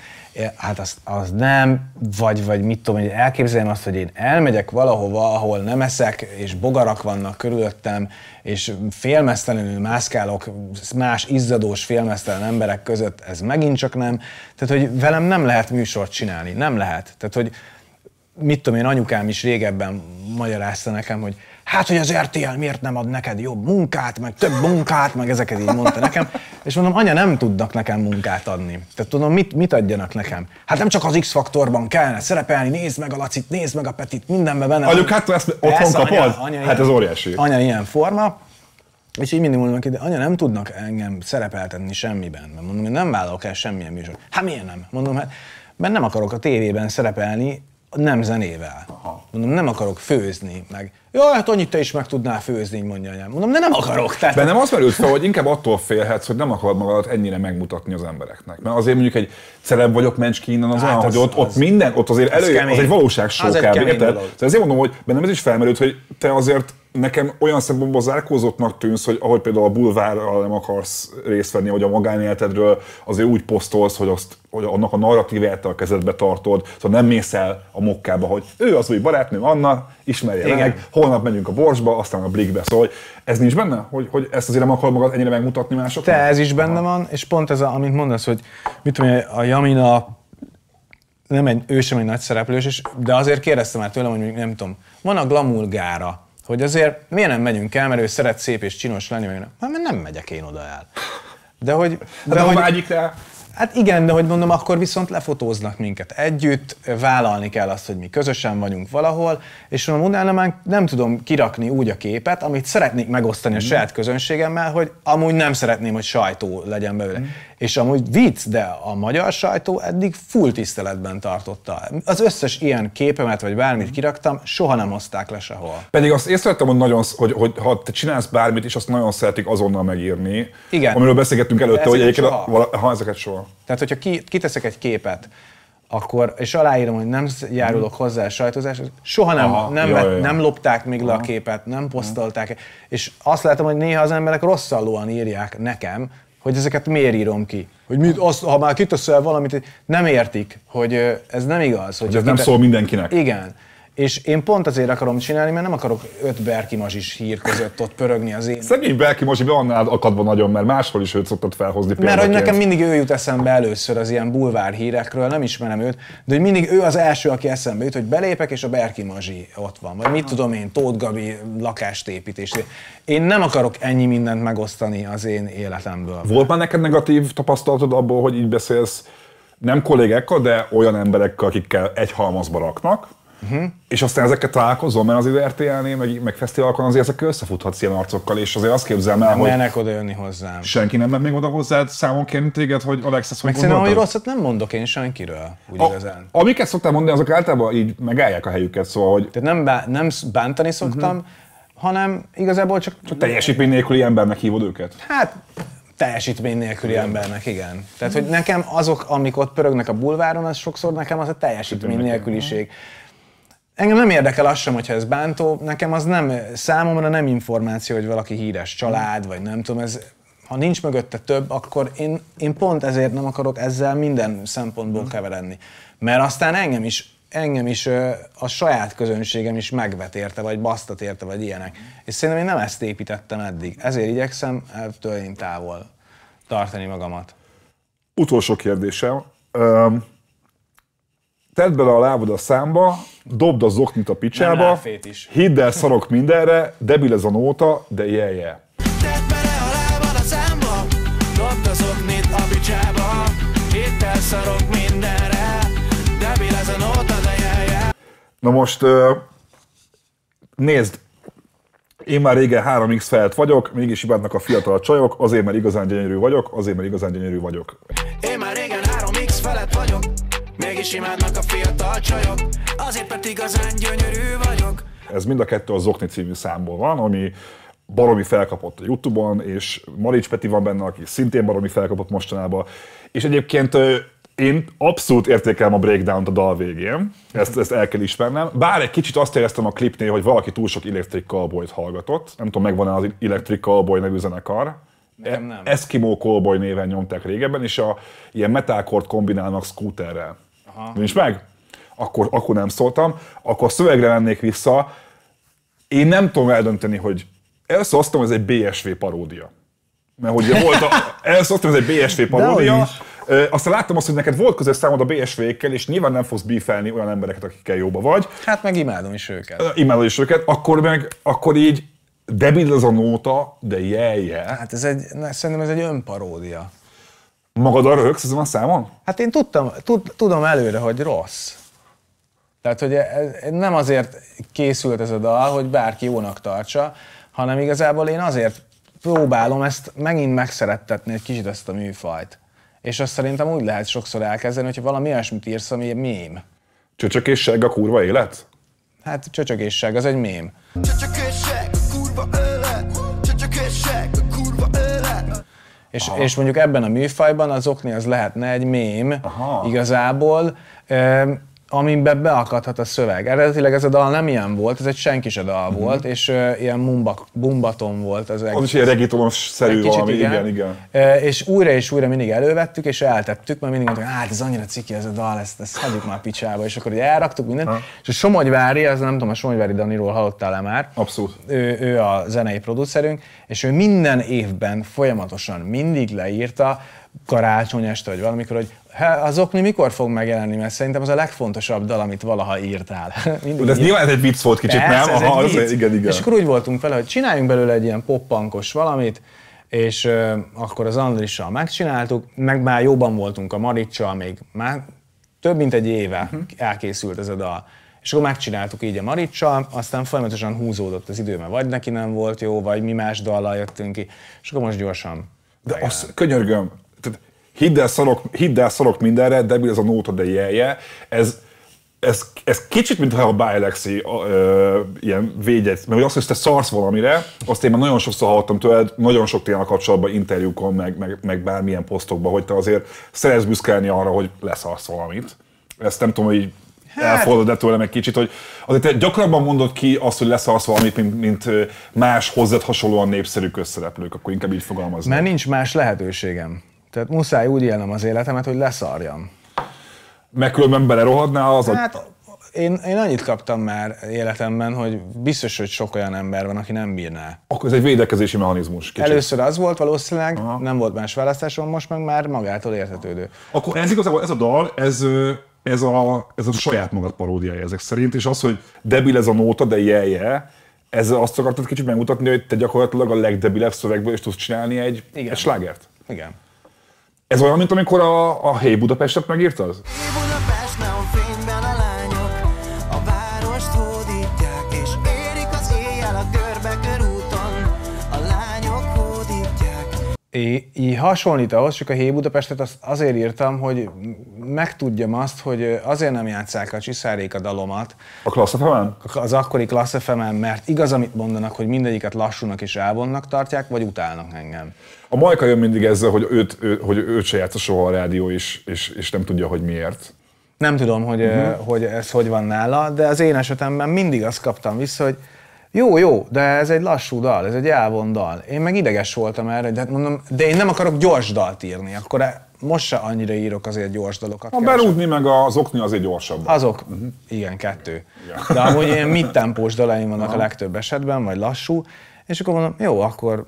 hát az, az nem, vagy, vagy mit tudom, hogy elképzeljem azt, hogy én elmegyek valahova, ahol nem eszek, és bogarak vannak körülöttem, és félmesztelenül mászkálok más izzadós, félmesztelen emberek között, ez megint csak nem. Tehát, hogy velem nem lehet műsort csinálni, nem lehet. Tehát, hogy mit tudom én, anyukám is régebben magyarázta nekem, hogy hát, hogy az RTL miért nem ad neked jobb munkát, meg több munkát, meg ezeket így mondta nekem. És mondom, anya, nem tudnak nekem munkát adni. Tehát tudom, mit, mit adjanak nekem? Hát nem csak az X-faktorban kellene szerepelni, nézd meg a Lacit, nézd meg a Petit, mindenben benne. Anyuk, hát ezt otthon Persze, kapod? Anya, anya, hát ez óriási. Anya ilyen forma. És így mindig mondom hogy anya, nem tudnak engem szerepeltetni semmiben. Mert mondom, hogy nem vállalok el semmilyen műsor. Hát miért nem? Mondom, hát mert nem akarok a tévében szerepelni, nem zenével. Aha. Mondom, nem akarok főzni, meg jaj, hát annyit te is meg tudnál főzni, mondja anyám. Mondom, de nem akarok. Tehát... De nem azt merült fel, hogy inkább attól félhetsz, hogy nem akarod magadat ennyire megmutatni az embereknek. Mert azért mondjuk egy celeb vagyok, mencs ki innen az hát olyan, az, hogy ott, az, ott minden, ott azért előjön, az, kemény. az egy valóság sok az kb. Szóval azért mondom, hogy bennem ez is felmerült, hogy te azért nekem olyan szempontból zárkózottnak tűnsz, hogy ahogy például a bulvárral nem akarsz részt venni, hogy a magánéletedről azért úgy posztolsz, hogy, azt, hogy annak a narratíváját a kezedbe tartod, szóval nem mész el a mokkába, hogy ő az új barátnőm, Anna, ismerje Igen. meg, holnap megyünk a Borsba, aztán a Blikbe. Szóval ez nincs benne, hogy, hogy ezt azért nem akar magad ennyire megmutatni másoknak? Te ez is benne van, és pont ez, a, amit mondasz, hogy mit tudom, a Jamina nem egy, ő sem egy nagy szereplős, és, de azért kérdeztem már tőlem, hogy nem tudom, van a glamurgára, hogy azért miért nem megyünk el, mert ő szeret szép és csinos lenni, mert nem, hát, mert nem megyek én oda el. De hogy... Hát de, hát, hogy, de Hát igen, de hogy mondom, akkor viszont lefotóznak minket együtt, vállalni kell azt, hogy mi közösen vagyunk valahol, és mondom, utána már nem tudom kirakni úgy a képet, amit szeretnék megosztani a mhm. saját közönségemmel, hogy amúgy nem szeretném, hogy sajtó legyen belőle. Mm. És amúgy vicc, de a magyar sajtó eddig full tiszteletben tartotta. Az összes ilyen képemet, vagy bármit kiraktam, soha nem hozták le sehol. Pedig azt észrevettem, hogy, nagyon, hogy, hogy ha te csinálsz bármit, és azt nagyon szeretik azonnal megírni. Igen. Amiről beszélgettünk előtte, ezeket hogy egyébként soha. A, ha ezeket soha. Tehát, hogyha ki, kiteszek egy képet, akkor, és aláírom, hogy nem járulok mhm. hozzá a sajtózás, soha nem, Aha, nem, jaj, jaj. nem lopták még Aha. le a képet, nem mhm. posztolták, és azt látom, hogy néha az emberek rosszallóan írják nekem, hogy ezeket miért írom ki. Hogy mit, azt, ha már kiteszel valamit, nem értik, hogy ez nem igaz. Hogy, hogy ez nem szól mindenkinek. Igen. És én pont azért akarom csinálni, mert nem akarok öt Berki is hír között ott pörögni az én. Szegény Berki Mazsi be annál akadva nagyon, mert máshol is őt szoktad felhozni példaként. Mert hogy nekem mindig ő jut eszembe először az ilyen bulvár hírekről, nem ismerem őt, de hogy mindig ő az első, aki eszembe jut, hogy belépek, és a Berki Mazsi ott van. Vagy mit tudom én, Tóth Gabi lakást építés. Én nem akarok ennyi mindent megosztani az én életemből. Volt már neked negatív tapasztalatod abból, hogy így beszélsz nem kollégekkel, de olyan emberekkel, akikkel egy halmazba raknak, Uh-huh. És aztán ezeket találkozol, mert az RTL-nél, er meg, meg fesztiválokon azért ezek összefuthatsz ilyen arcokkal, és azért azt képzelem el, nem hogy... Nem oda jönni hozzám. Senki nem ment még oda hozzád számon kérni téged, hogy Alex, ezt hogy gondoltad? hogy rosszat nem mondok én senkiről, úgy a, igazán. Amiket szoktál mondani, azok általában így megállják a helyüket, szóval, hogy... Tehát nem, bá- nem bántani mhm. szoktam, uh-huh. hanem igazából csak... Csak teljesítmény nélküli embernek hívod őket? Hát teljesítmény nélküli igen. embernek, igen. Tehát, hogy nekem azok, amik ott pörögnek a bulváron, az sokszor nekem az a teljesítmény nélküliség. Engem nem érdekel az sem, hogyha ez bántó, nekem az nem, számomra nem információ, hogy valaki híres család, vagy nem tudom, ez, ha nincs mögötte több, akkor én, én pont ezért nem akarok ezzel minden szempontból mhm. keveredni. Mert aztán engem is engem is a saját közönségem is megvet érte, vagy basztat érte, vagy ilyenek. És szerintem én nem ezt építettem eddig. Ezért igyekszem ettől én távol tartani magamat. Utolsó kérdésem. Tedd bele a lábad a számba, dobd az oknit a picsába, hidd el, szarok mindenre, debil ez a nóta, de yeah, yeah. a mindenre, a de yeah, yeah. Na most nézd, én már régen 3x felett vagyok, mégis imádnak a fiatal csajok, azért mert igazán gyönyörű vagyok, azért mert igazán gyönyörű vagyok. Én már régen 3x felett vagyok, Mégis imádnak a fiatal csajok Azért mert igazán gyönyörű vagyok Ez mind a kettő az Zokni című számból van, ami baromi felkapott a Youtube-on, és Marics Peti van benne, aki szintén baromi felkapott mostanában. És egyébként én abszolút értékelem a breakdown-t a dal végén, ezt, ezt el kell ismernem. Bár egy kicsit azt éreztem a klipnél, hogy valaki túl sok Electric cowboy hallgatott. Nem tudom, megvan-e az Electric Cowboy nevű zenekar. Nem nem. Eskimo Cowboy néven nyomták régebben, és a ilyen metalcore kombinálnak scooterrel. Aha. Nincs meg? Akkor, akkor nem szóltam, akkor a szövegre mennék vissza. Én nem tudom eldönteni, hogy először azt ez egy BSV paródia. Mert hogy volt a, először azt ez egy BSV paródia, aztán láttam azt, hogy neked volt közös számod a BSV-kkel, és nyilván nem fogsz bífelni olyan embereket, akikkel jóba vagy. Hát meg imádom is őket. Imádom is őket, akkor meg, akkor így debil az a nóta, de jeje. Yeah, yeah. Hát ez egy, szerintem ez egy önparódia. Magad arra röksz ezen a számon? Hát én tudtam, tud, tudom előre, hogy rossz. Tehát, hogy nem azért készült ez a dal, hogy bárki jónak tartsa, hanem igazából én azért próbálom ezt megint megszerettetni egy kicsit ezt a műfajt. És azt szerintem úgy lehet sokszor elkezdeni, hogyha valami olyasmit írsz, ami egy mém. Csöcsökészség a kurva élet? Hát csöcsökészség, az egy mém. Csöcsökészség, kurva élet, csöcsökészség, és, és mondjuk ebben a műfajban az okni az lehetne egy mém Aha. igazából amiben beakadhat a szöveg. Eredetileg ez a dal nem ilyen volt, ez egy senki se dal uh-huh. volt, és uh, ilyen mumba, bumbaton volt az egész. Az is ilyen regitonos szerű valami, igen, igen. igen. E, és újra és újra mindig elővettük, és eltettük, mert mindig mondtuk, hát ez annyira ciki ez a dal, ezt, ezt hagyjuk már picsába, és akkor ugye elraktuk mindent. Ha. És a Somogyvári, az nem tudom, a Somogyvári Daniról hallottál-e már? Abszolút. Ő, ő a zenei producerünk, és ő minden évben folyamatosan mindig leírta, karácsony este, vagy valamikor, hogy az okni mikor fog megjelenni, mert szerintem az a legfontosabb dal, amit valaha írtál. Mindig De ez nyilván egy vicc volt kicsit, Persze, nem? Aha, ez az, igen, igen. És akkor úgy voltunk vele, hogy csináljunk belőle egy ilyen poppankos valamit, és euh, akkor az Andrissal megcsináltuk, meg már jobban voltunk a Maricsal, még már több mint egy éve uh-huh. elkészült ez a dal. És akkor megcsináltuk így a Maricsal, aztán folyamatosan húzódott az idő, mert vagy neki nem volt jó, vagy mi más dallal jöttünk ki, és akkor most gyorsan. De azt könyörgöm, Hidd el, szarok, hidd el, szarok mindenre, debil ez a nóta de jelje. Ez, ez, ez kicsit, mintha a Bialexi ilyen védjegy, mert azt, hogy te szarsz valamire, azt én már nagyon sokszor hallottam tőled, nagyon sok télen kapcsolatban, interjúkon, meg, meg, meg bármilyen posztokban, hogy te azért szeretsz büszkelni arra, hogy leszarsz valamit. Ezt nem tudom, hogy hát. elfordulod tőlem egy kicsit, hogy azért te gyakrabban mondod ki azt, hogy leszarsz valamit, mint, mint más hozzád hasonlóan népszerű közszereplők, akkor inkább így fogalmazni. Mert nincs más lehetőségem. Tehát muszáj úgy élnem az életemet, hogy leszarjam. Meg különben belerohadnál az hát, a... Én, én annyit kaptam már életemben, hogy biztos, hogy sok olyan ember van, aki nem bírná. Akkor ez egy védekezési mechanizmus. Kicsit. Először az volt valószínűleg, Aha. nem volt más választásom, most meg már magától értetődő. Akkor ez igazából, ez a dal, ez ez a, ez a saját magad paródiája ezek szerint, és az, hogy debil ez a nóta, de jelje, ez azt akartad kicsit megmutatni, hogy te gyakorlatilag a legdebilebb szövegből is tudsz csinálni egy, Igen. egy slágert. Igen. Ez olyan, mint amikor a, a Hey Budapestet megírtad? a az éjjel a így hasonlít ahhoz, csak a Hé Budapestet az, azért írtam, hogy megtudjam azt, hogy azért nem játszák a Csiszárék a dalomat. A Klassz Az akkori Klassz mert igaz, amit mondanak, hogy mindegyiket lassúnak és elvonnak tartják, vagy utálnak engem. A Majka jön mindig ezzel, hogy őt, ő, hogy őt se játsza soha a rádió, és, és, és nem tudja, hogy miért. Nem tudom, hogy, uh-huh. hogy ez hogy van nála, de az én esetemben mindig azt kaptam vissza, hogy jó, jó, de ez egy lassú dal, ez egy elvon dal. Én meg ideges voltam erre, de hát mondom, de én nem akarok gyors dalt írni, akkor e- most se annyira írok azért gyors dalokat. A berúgni meg az okni azért gyorsabb. Azok, uh-huh. igen, kettő. Igen. De amúgy ilyen mit tempós dalaim vannak uh-huh. a legtöbb esetben, vagy lassú, és akkor mondom, jó, akkor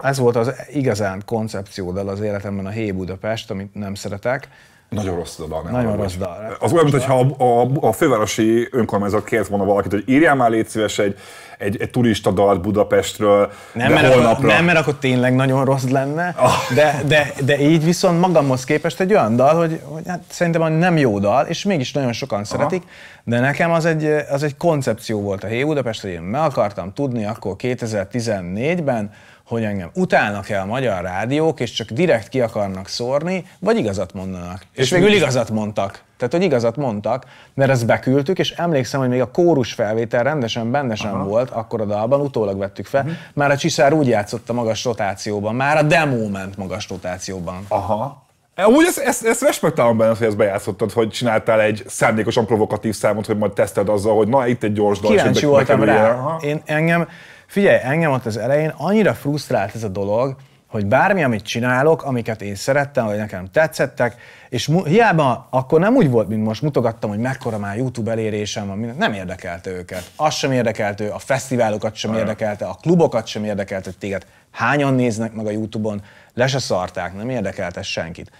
ez volt az igazán koncepciódal az életemben a Hé hey Budapest, amit nem szeretek. Nagyon rossz dal. Nem Nagyon rossz dal. Az olyan, mintha a, a, a fővárosi önkormányzat kért volna valakit, hogy írjál már légy szíves egy, egy, egy turista dalt Budapestről, nem, de mert holnapra. Akkor, nem, mert akkor tényleg nagyon rossz lenne, oh. de, de, de így viszont magamhoz képest egy olyan dal, hogy, hogy hát szerintem nem jó dal, és mégis nagyon sokan Aha. szeretik, de nekem az egy, az egy koncepció volt a Hé hey Budapest, hogy én meg akartam tudni akkor 2014-ben, hogy engem utálnak-e a magyar rádiók, és csak direkt ki akarnak szórni, vagy igazat mondanak. És, és végül igazat mondtak. Tehát, hogy igazat mondtak, mert ezt beküldtük, és emlékszem, hogy még a kórus felvétel rendesen benne sem Aha. volt, akkor a dalban utólag vettük fel. Uh-huh. Már a Csiszár úgy játszott a magas rotációban, már a demo ment magas rotációban. Aha. E, úgy ezt, ezt, ezt respektálom benne, hogy ezt bejátszottad, hogy csináltál egy szándékosan provokatív számot, hogy majd teszted azzal, hogy na, itt egy gyors dal. Kíváncsi voltam rá. Én engem, Figyelj, engem ott az elején annyira frusztrált ez a dolog, hogy bármi, amit csinálok, amiket én szerettem, vagy nekem tetszettek, és mu- hiába akkor nem úgy volt, mint most mutogattam, hogy mekkora már YouTube elérésem van, nem érdekelte őket. Azt sem érdekelte, a fesztiválokat sem érdekelte, a klubokat sem érdekelte téged. Hányan néznek meg a YouTube-on, le se szarták, nem érdekelte senkit.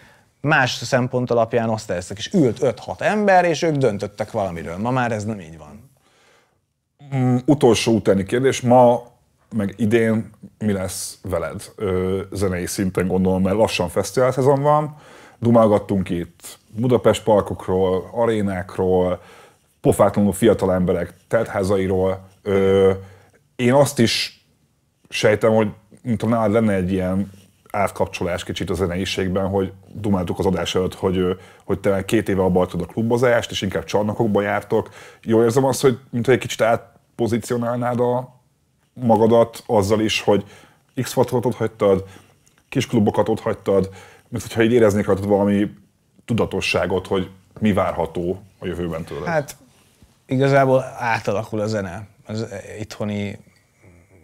Más szempont alapján osztályoztak, és ült 5-6 ember, és ők döntöttek valamiről. Ma már ez nem így van. Mm, utolsó utáni kérdés, ma meg idén mi lesz veled ö, zenei szinten gondolom, mert lassan fesztivál szezon van. Dumálgattunk itt Budapest parkokról, arénákról, pofátlanul fiatal emberek teltházairól. Ö, én azt is sejtem, hogy mint a nálad lenne egy ilyen átkapcsolás kicsit a zeneiségben, hogy dumáltuk az adás előtt, hogy, hogy te két éve abba a klubozást, és inkább csarnokokba jártok. Jó érzem azt, hogy mint egy kicsit át pozícionálnád a magadat azzal is, hogy X-faktort ott hagytad, kis klubokat ott hagytad, mint hogyha így éreznék rajtad valami tudatosságot, hogy mi várható a jövőben tőled? Hát igazából átalakul a zene, az itthoni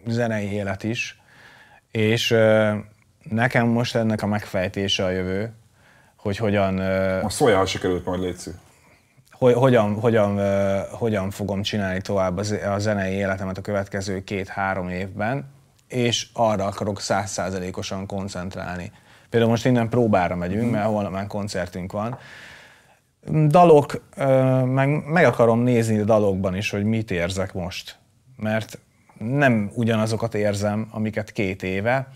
zenei élet is, és nekem most ennek a megfejtése a jövő, hogy hogyan... a szójál sikerült majd létszik hogy, hogyan, hogyan, hogyan fogom csinálni tovább az, a zenei életemet a következő két-három évben, és arra akarok százszázalékosan koncentrálni. Például most innen próbára megyünk, mhm. mert holnap már koncertünk van. Dalok, meg, meg akarom nézni a dalokban is, hogy mit érzek most. Mert nem ugyanazokat érzem, amiket két éve,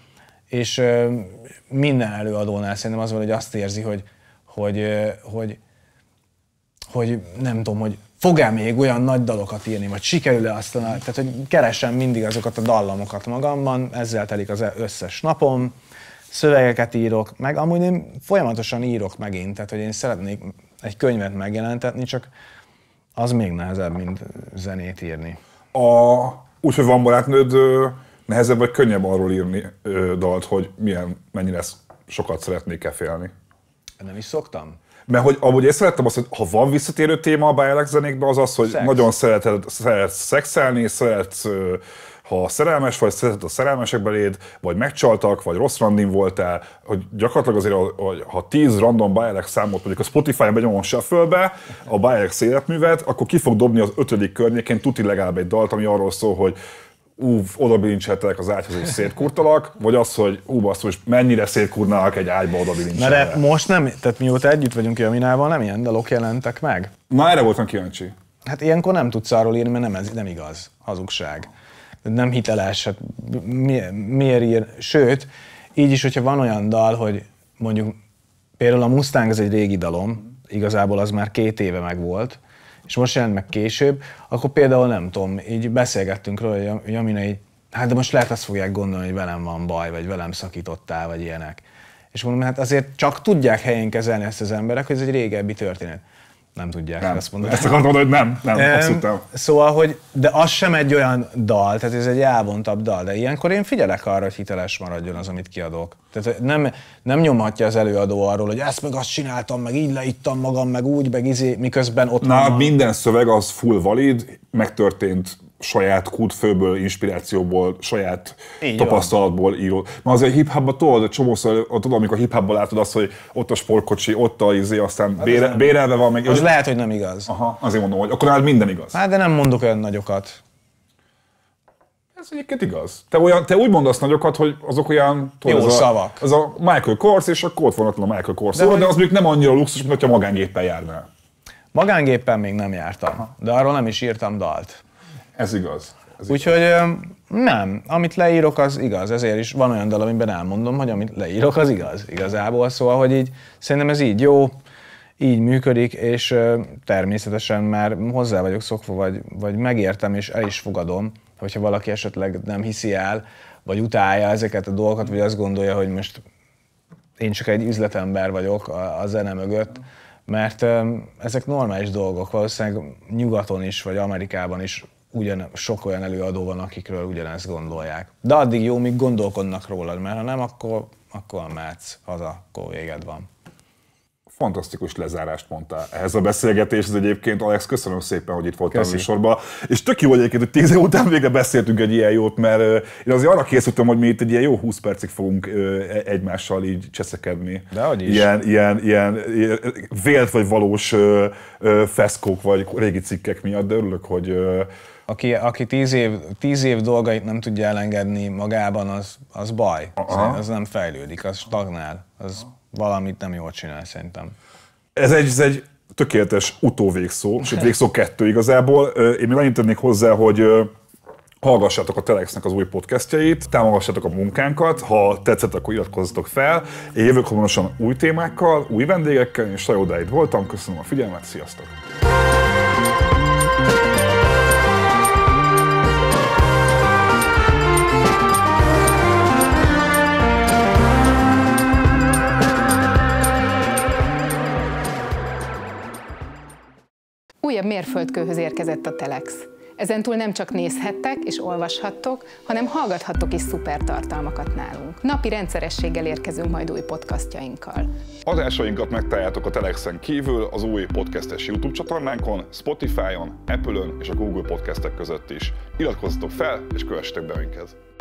és minden előadónál szerintem az van, hogy azt érzi, hogy, hogy, hogy, hogy hogy nem tudom, hogy fog-e még olyan nagy dalokat írni, vagy sikerül-e azt, tehát hogy keresem mindig azokat a dallamokat magamban, ezzel telik az összes napom, szövegeket írok, meg amúgy én folyamatosan írok megint, tehát hogy én szeretnék egy könyvet megjelentetni, csak az még nehezebb, mint zenét írni. A, úgy, hogy van barátnőd, nehezebb vagy könnyebb arról írni ö, dalt, hogy milyen, mennyire sokat szeretnék-e félni? Nem is szoktam. Mert hogy amúgy észrevettem azt, hogy ha van visszatérő téma a Bialek zenékben, az az, hogy Szex. nagyon szereted, szeretsz szexelni, szeretsz ha szerelmes vagy, szeretett a szerelmesek beléd, vagy megcsaltak, vagy rossz randin voltál, hogy gyakorlatilag azért, hogy ha 10 random Bayerek számot mondjuk a Spotify-on benyomom fölbe, a Bayerek életművet, akkor ki fog dobni az ötödik környékén tuti legalább egy dalt, ami arról szól, hogy ú, odabilincseltelek az ágyhoz és szétkurtalak, vagy az, hogy ú, most mennyire szétkurnálak egy ágyba oda Na de most nem, tehát mióta együtt vagyunk Jaminával, nem ilyen dalok jelentek meg? Na erre voltam kíváncsi. Hát ilyenkor nem tudsz arról írni, mert nem, ez nem igaz, hazugság. Nem hiteles, hát mi, miért ír? Sőt, így is, hogyha van olyan dal, hogy mondjuk például a Mustang, ez egy régi dalom, igazából az már két éve megvolt, volt, és most jelent meg később, akkor például nem tudom, így beszélgettünk róla, hogy Amina így, hát de most lehet azt fogják gondolni, hogy velem van baj, vagy velem szakítottál, vagy ilyenek. És mondom, hát azért csak tudják helyén kezelni ezt az emberek, hogy ez egy régebbi történet nem tudják nem. ezt mondani. Ezt akartam hogy nem, nem, ehm, abszolút nem. Szóval, hogy, de az sem egy olyan dal, tehát ez egy elvontabb dal, de ilyenkor én figyelek arra, hogy hiteles maradjon az, amit kiadok. Tehát nem, nem nyomhatja az előadó arról, hogy ezt meg azt csináltam, meg így leittam magam, meg úgy, meg izé, miközben ott Na, van. minden szöveg az full valid, megtörtént saját kultfőből, inspirációból, saját Így tapasztalatból író. Ma egy hip hopba tudod, csomószor tudom, amikor hip hopba látod azt, hogy ott a sportkocsi, ott a izé, aztán hát bére, az bérelve van meg. Az és... lehet, hogy nem igaz. Aha, azért mondom, hogy akkor már minden igaz. Hát de nem mondok olyan nagyokat. Ez egyébként igaz. Te, olyan, te úgy mondasz nagyokat, hogy azok olyan... Tudod, Jó ez szavak. A, ez a Michael Kors, és akkor ott van ott a Michael Kors de, szóval, de az még nem annyira luxus, mint hogyha magángéppel járnál. Magángéppen még nem jártam, Aha. de arról nem is írtam dalt. Ez igaz. Ez Úgyhogy igaz. nem, amit leírok, az igaz. Ezért is van olyan dal, amiben elmondom, hogy amit leírok, az igaz. Igazából szóval, hogy így szerintem ez így jó, így működik, és természetesen már hozzá vagyok szokva, vagy, vagy megértem, és el is fogadom, hogyha valaki esetleg nem hiszi el, vagy utálja ezeket a dolgokat, vagy azt gondolja, hogy most én csak egy üzletember vagyok a, a zene mögött, mert ezek normális dolgok, valószínűleg nyugaton is, vagy Amerikában is ugyan, sok olyan előadó van, akikről ugyanezt gondolják. De addig jó, míg gondolkodnak rólad, mert ha nem, akkor, akkor a mátsz haza, akkor véged van. Fantasztikus lezárást mondta ehhez a beszélgetéshez egyébként. Alex, köszönöm szépen, hogy itt voltál Köszi. a műsorban. És tök jó egyébként, hogy tíz év után végre beszéltünk egy ilyen jót, mert én azért arra készültem, hogy mi itt egy ilyen jó 20 percig fogunk e, egymással így cseszekedni. De, hogy is. Ilyen, ilyen, ilyen, ilyen vélt vagy valós feszkók vagy régi cikkek miatt, de örülök, hogy aki, aki tíz, év, tíz év dolgait nem tudja elengedni magában, az, az baj. Aha. Az nem fejlődik, az stagnál. Az Aha. valamit nem jól csinál szerintem. Ez egy, ez egy tökéletes utóvégszó, sőt végszó kettő igazából. Én még annyit tennék hozzá, hogy hallgassátok a Telexnek az új podcastjait, támogassátok a munkánkat, ha tetszett, akkor iratkozzatok fel. Én jövök hamarosan új témákkal, új vendégekkel, és odáig voltam, köszönöm a figyelmet, sziasztok! újabb mérföldkőhöz érkezett a Telex. Ezentúl nem csak nézhettek és olvashattok, hanem hallgathattok is szuper tartalmakat nálunk. Napi rendszerességgel érkezünk majd új podcastjainkkal. Adásainkat megtaláljátok a Telexen kívül az új podcastes YouTube csatornánkon, Spotify-on, Apple-ön és a Google podcastek között is. Iratkozzatok fel és kövessetek be minket!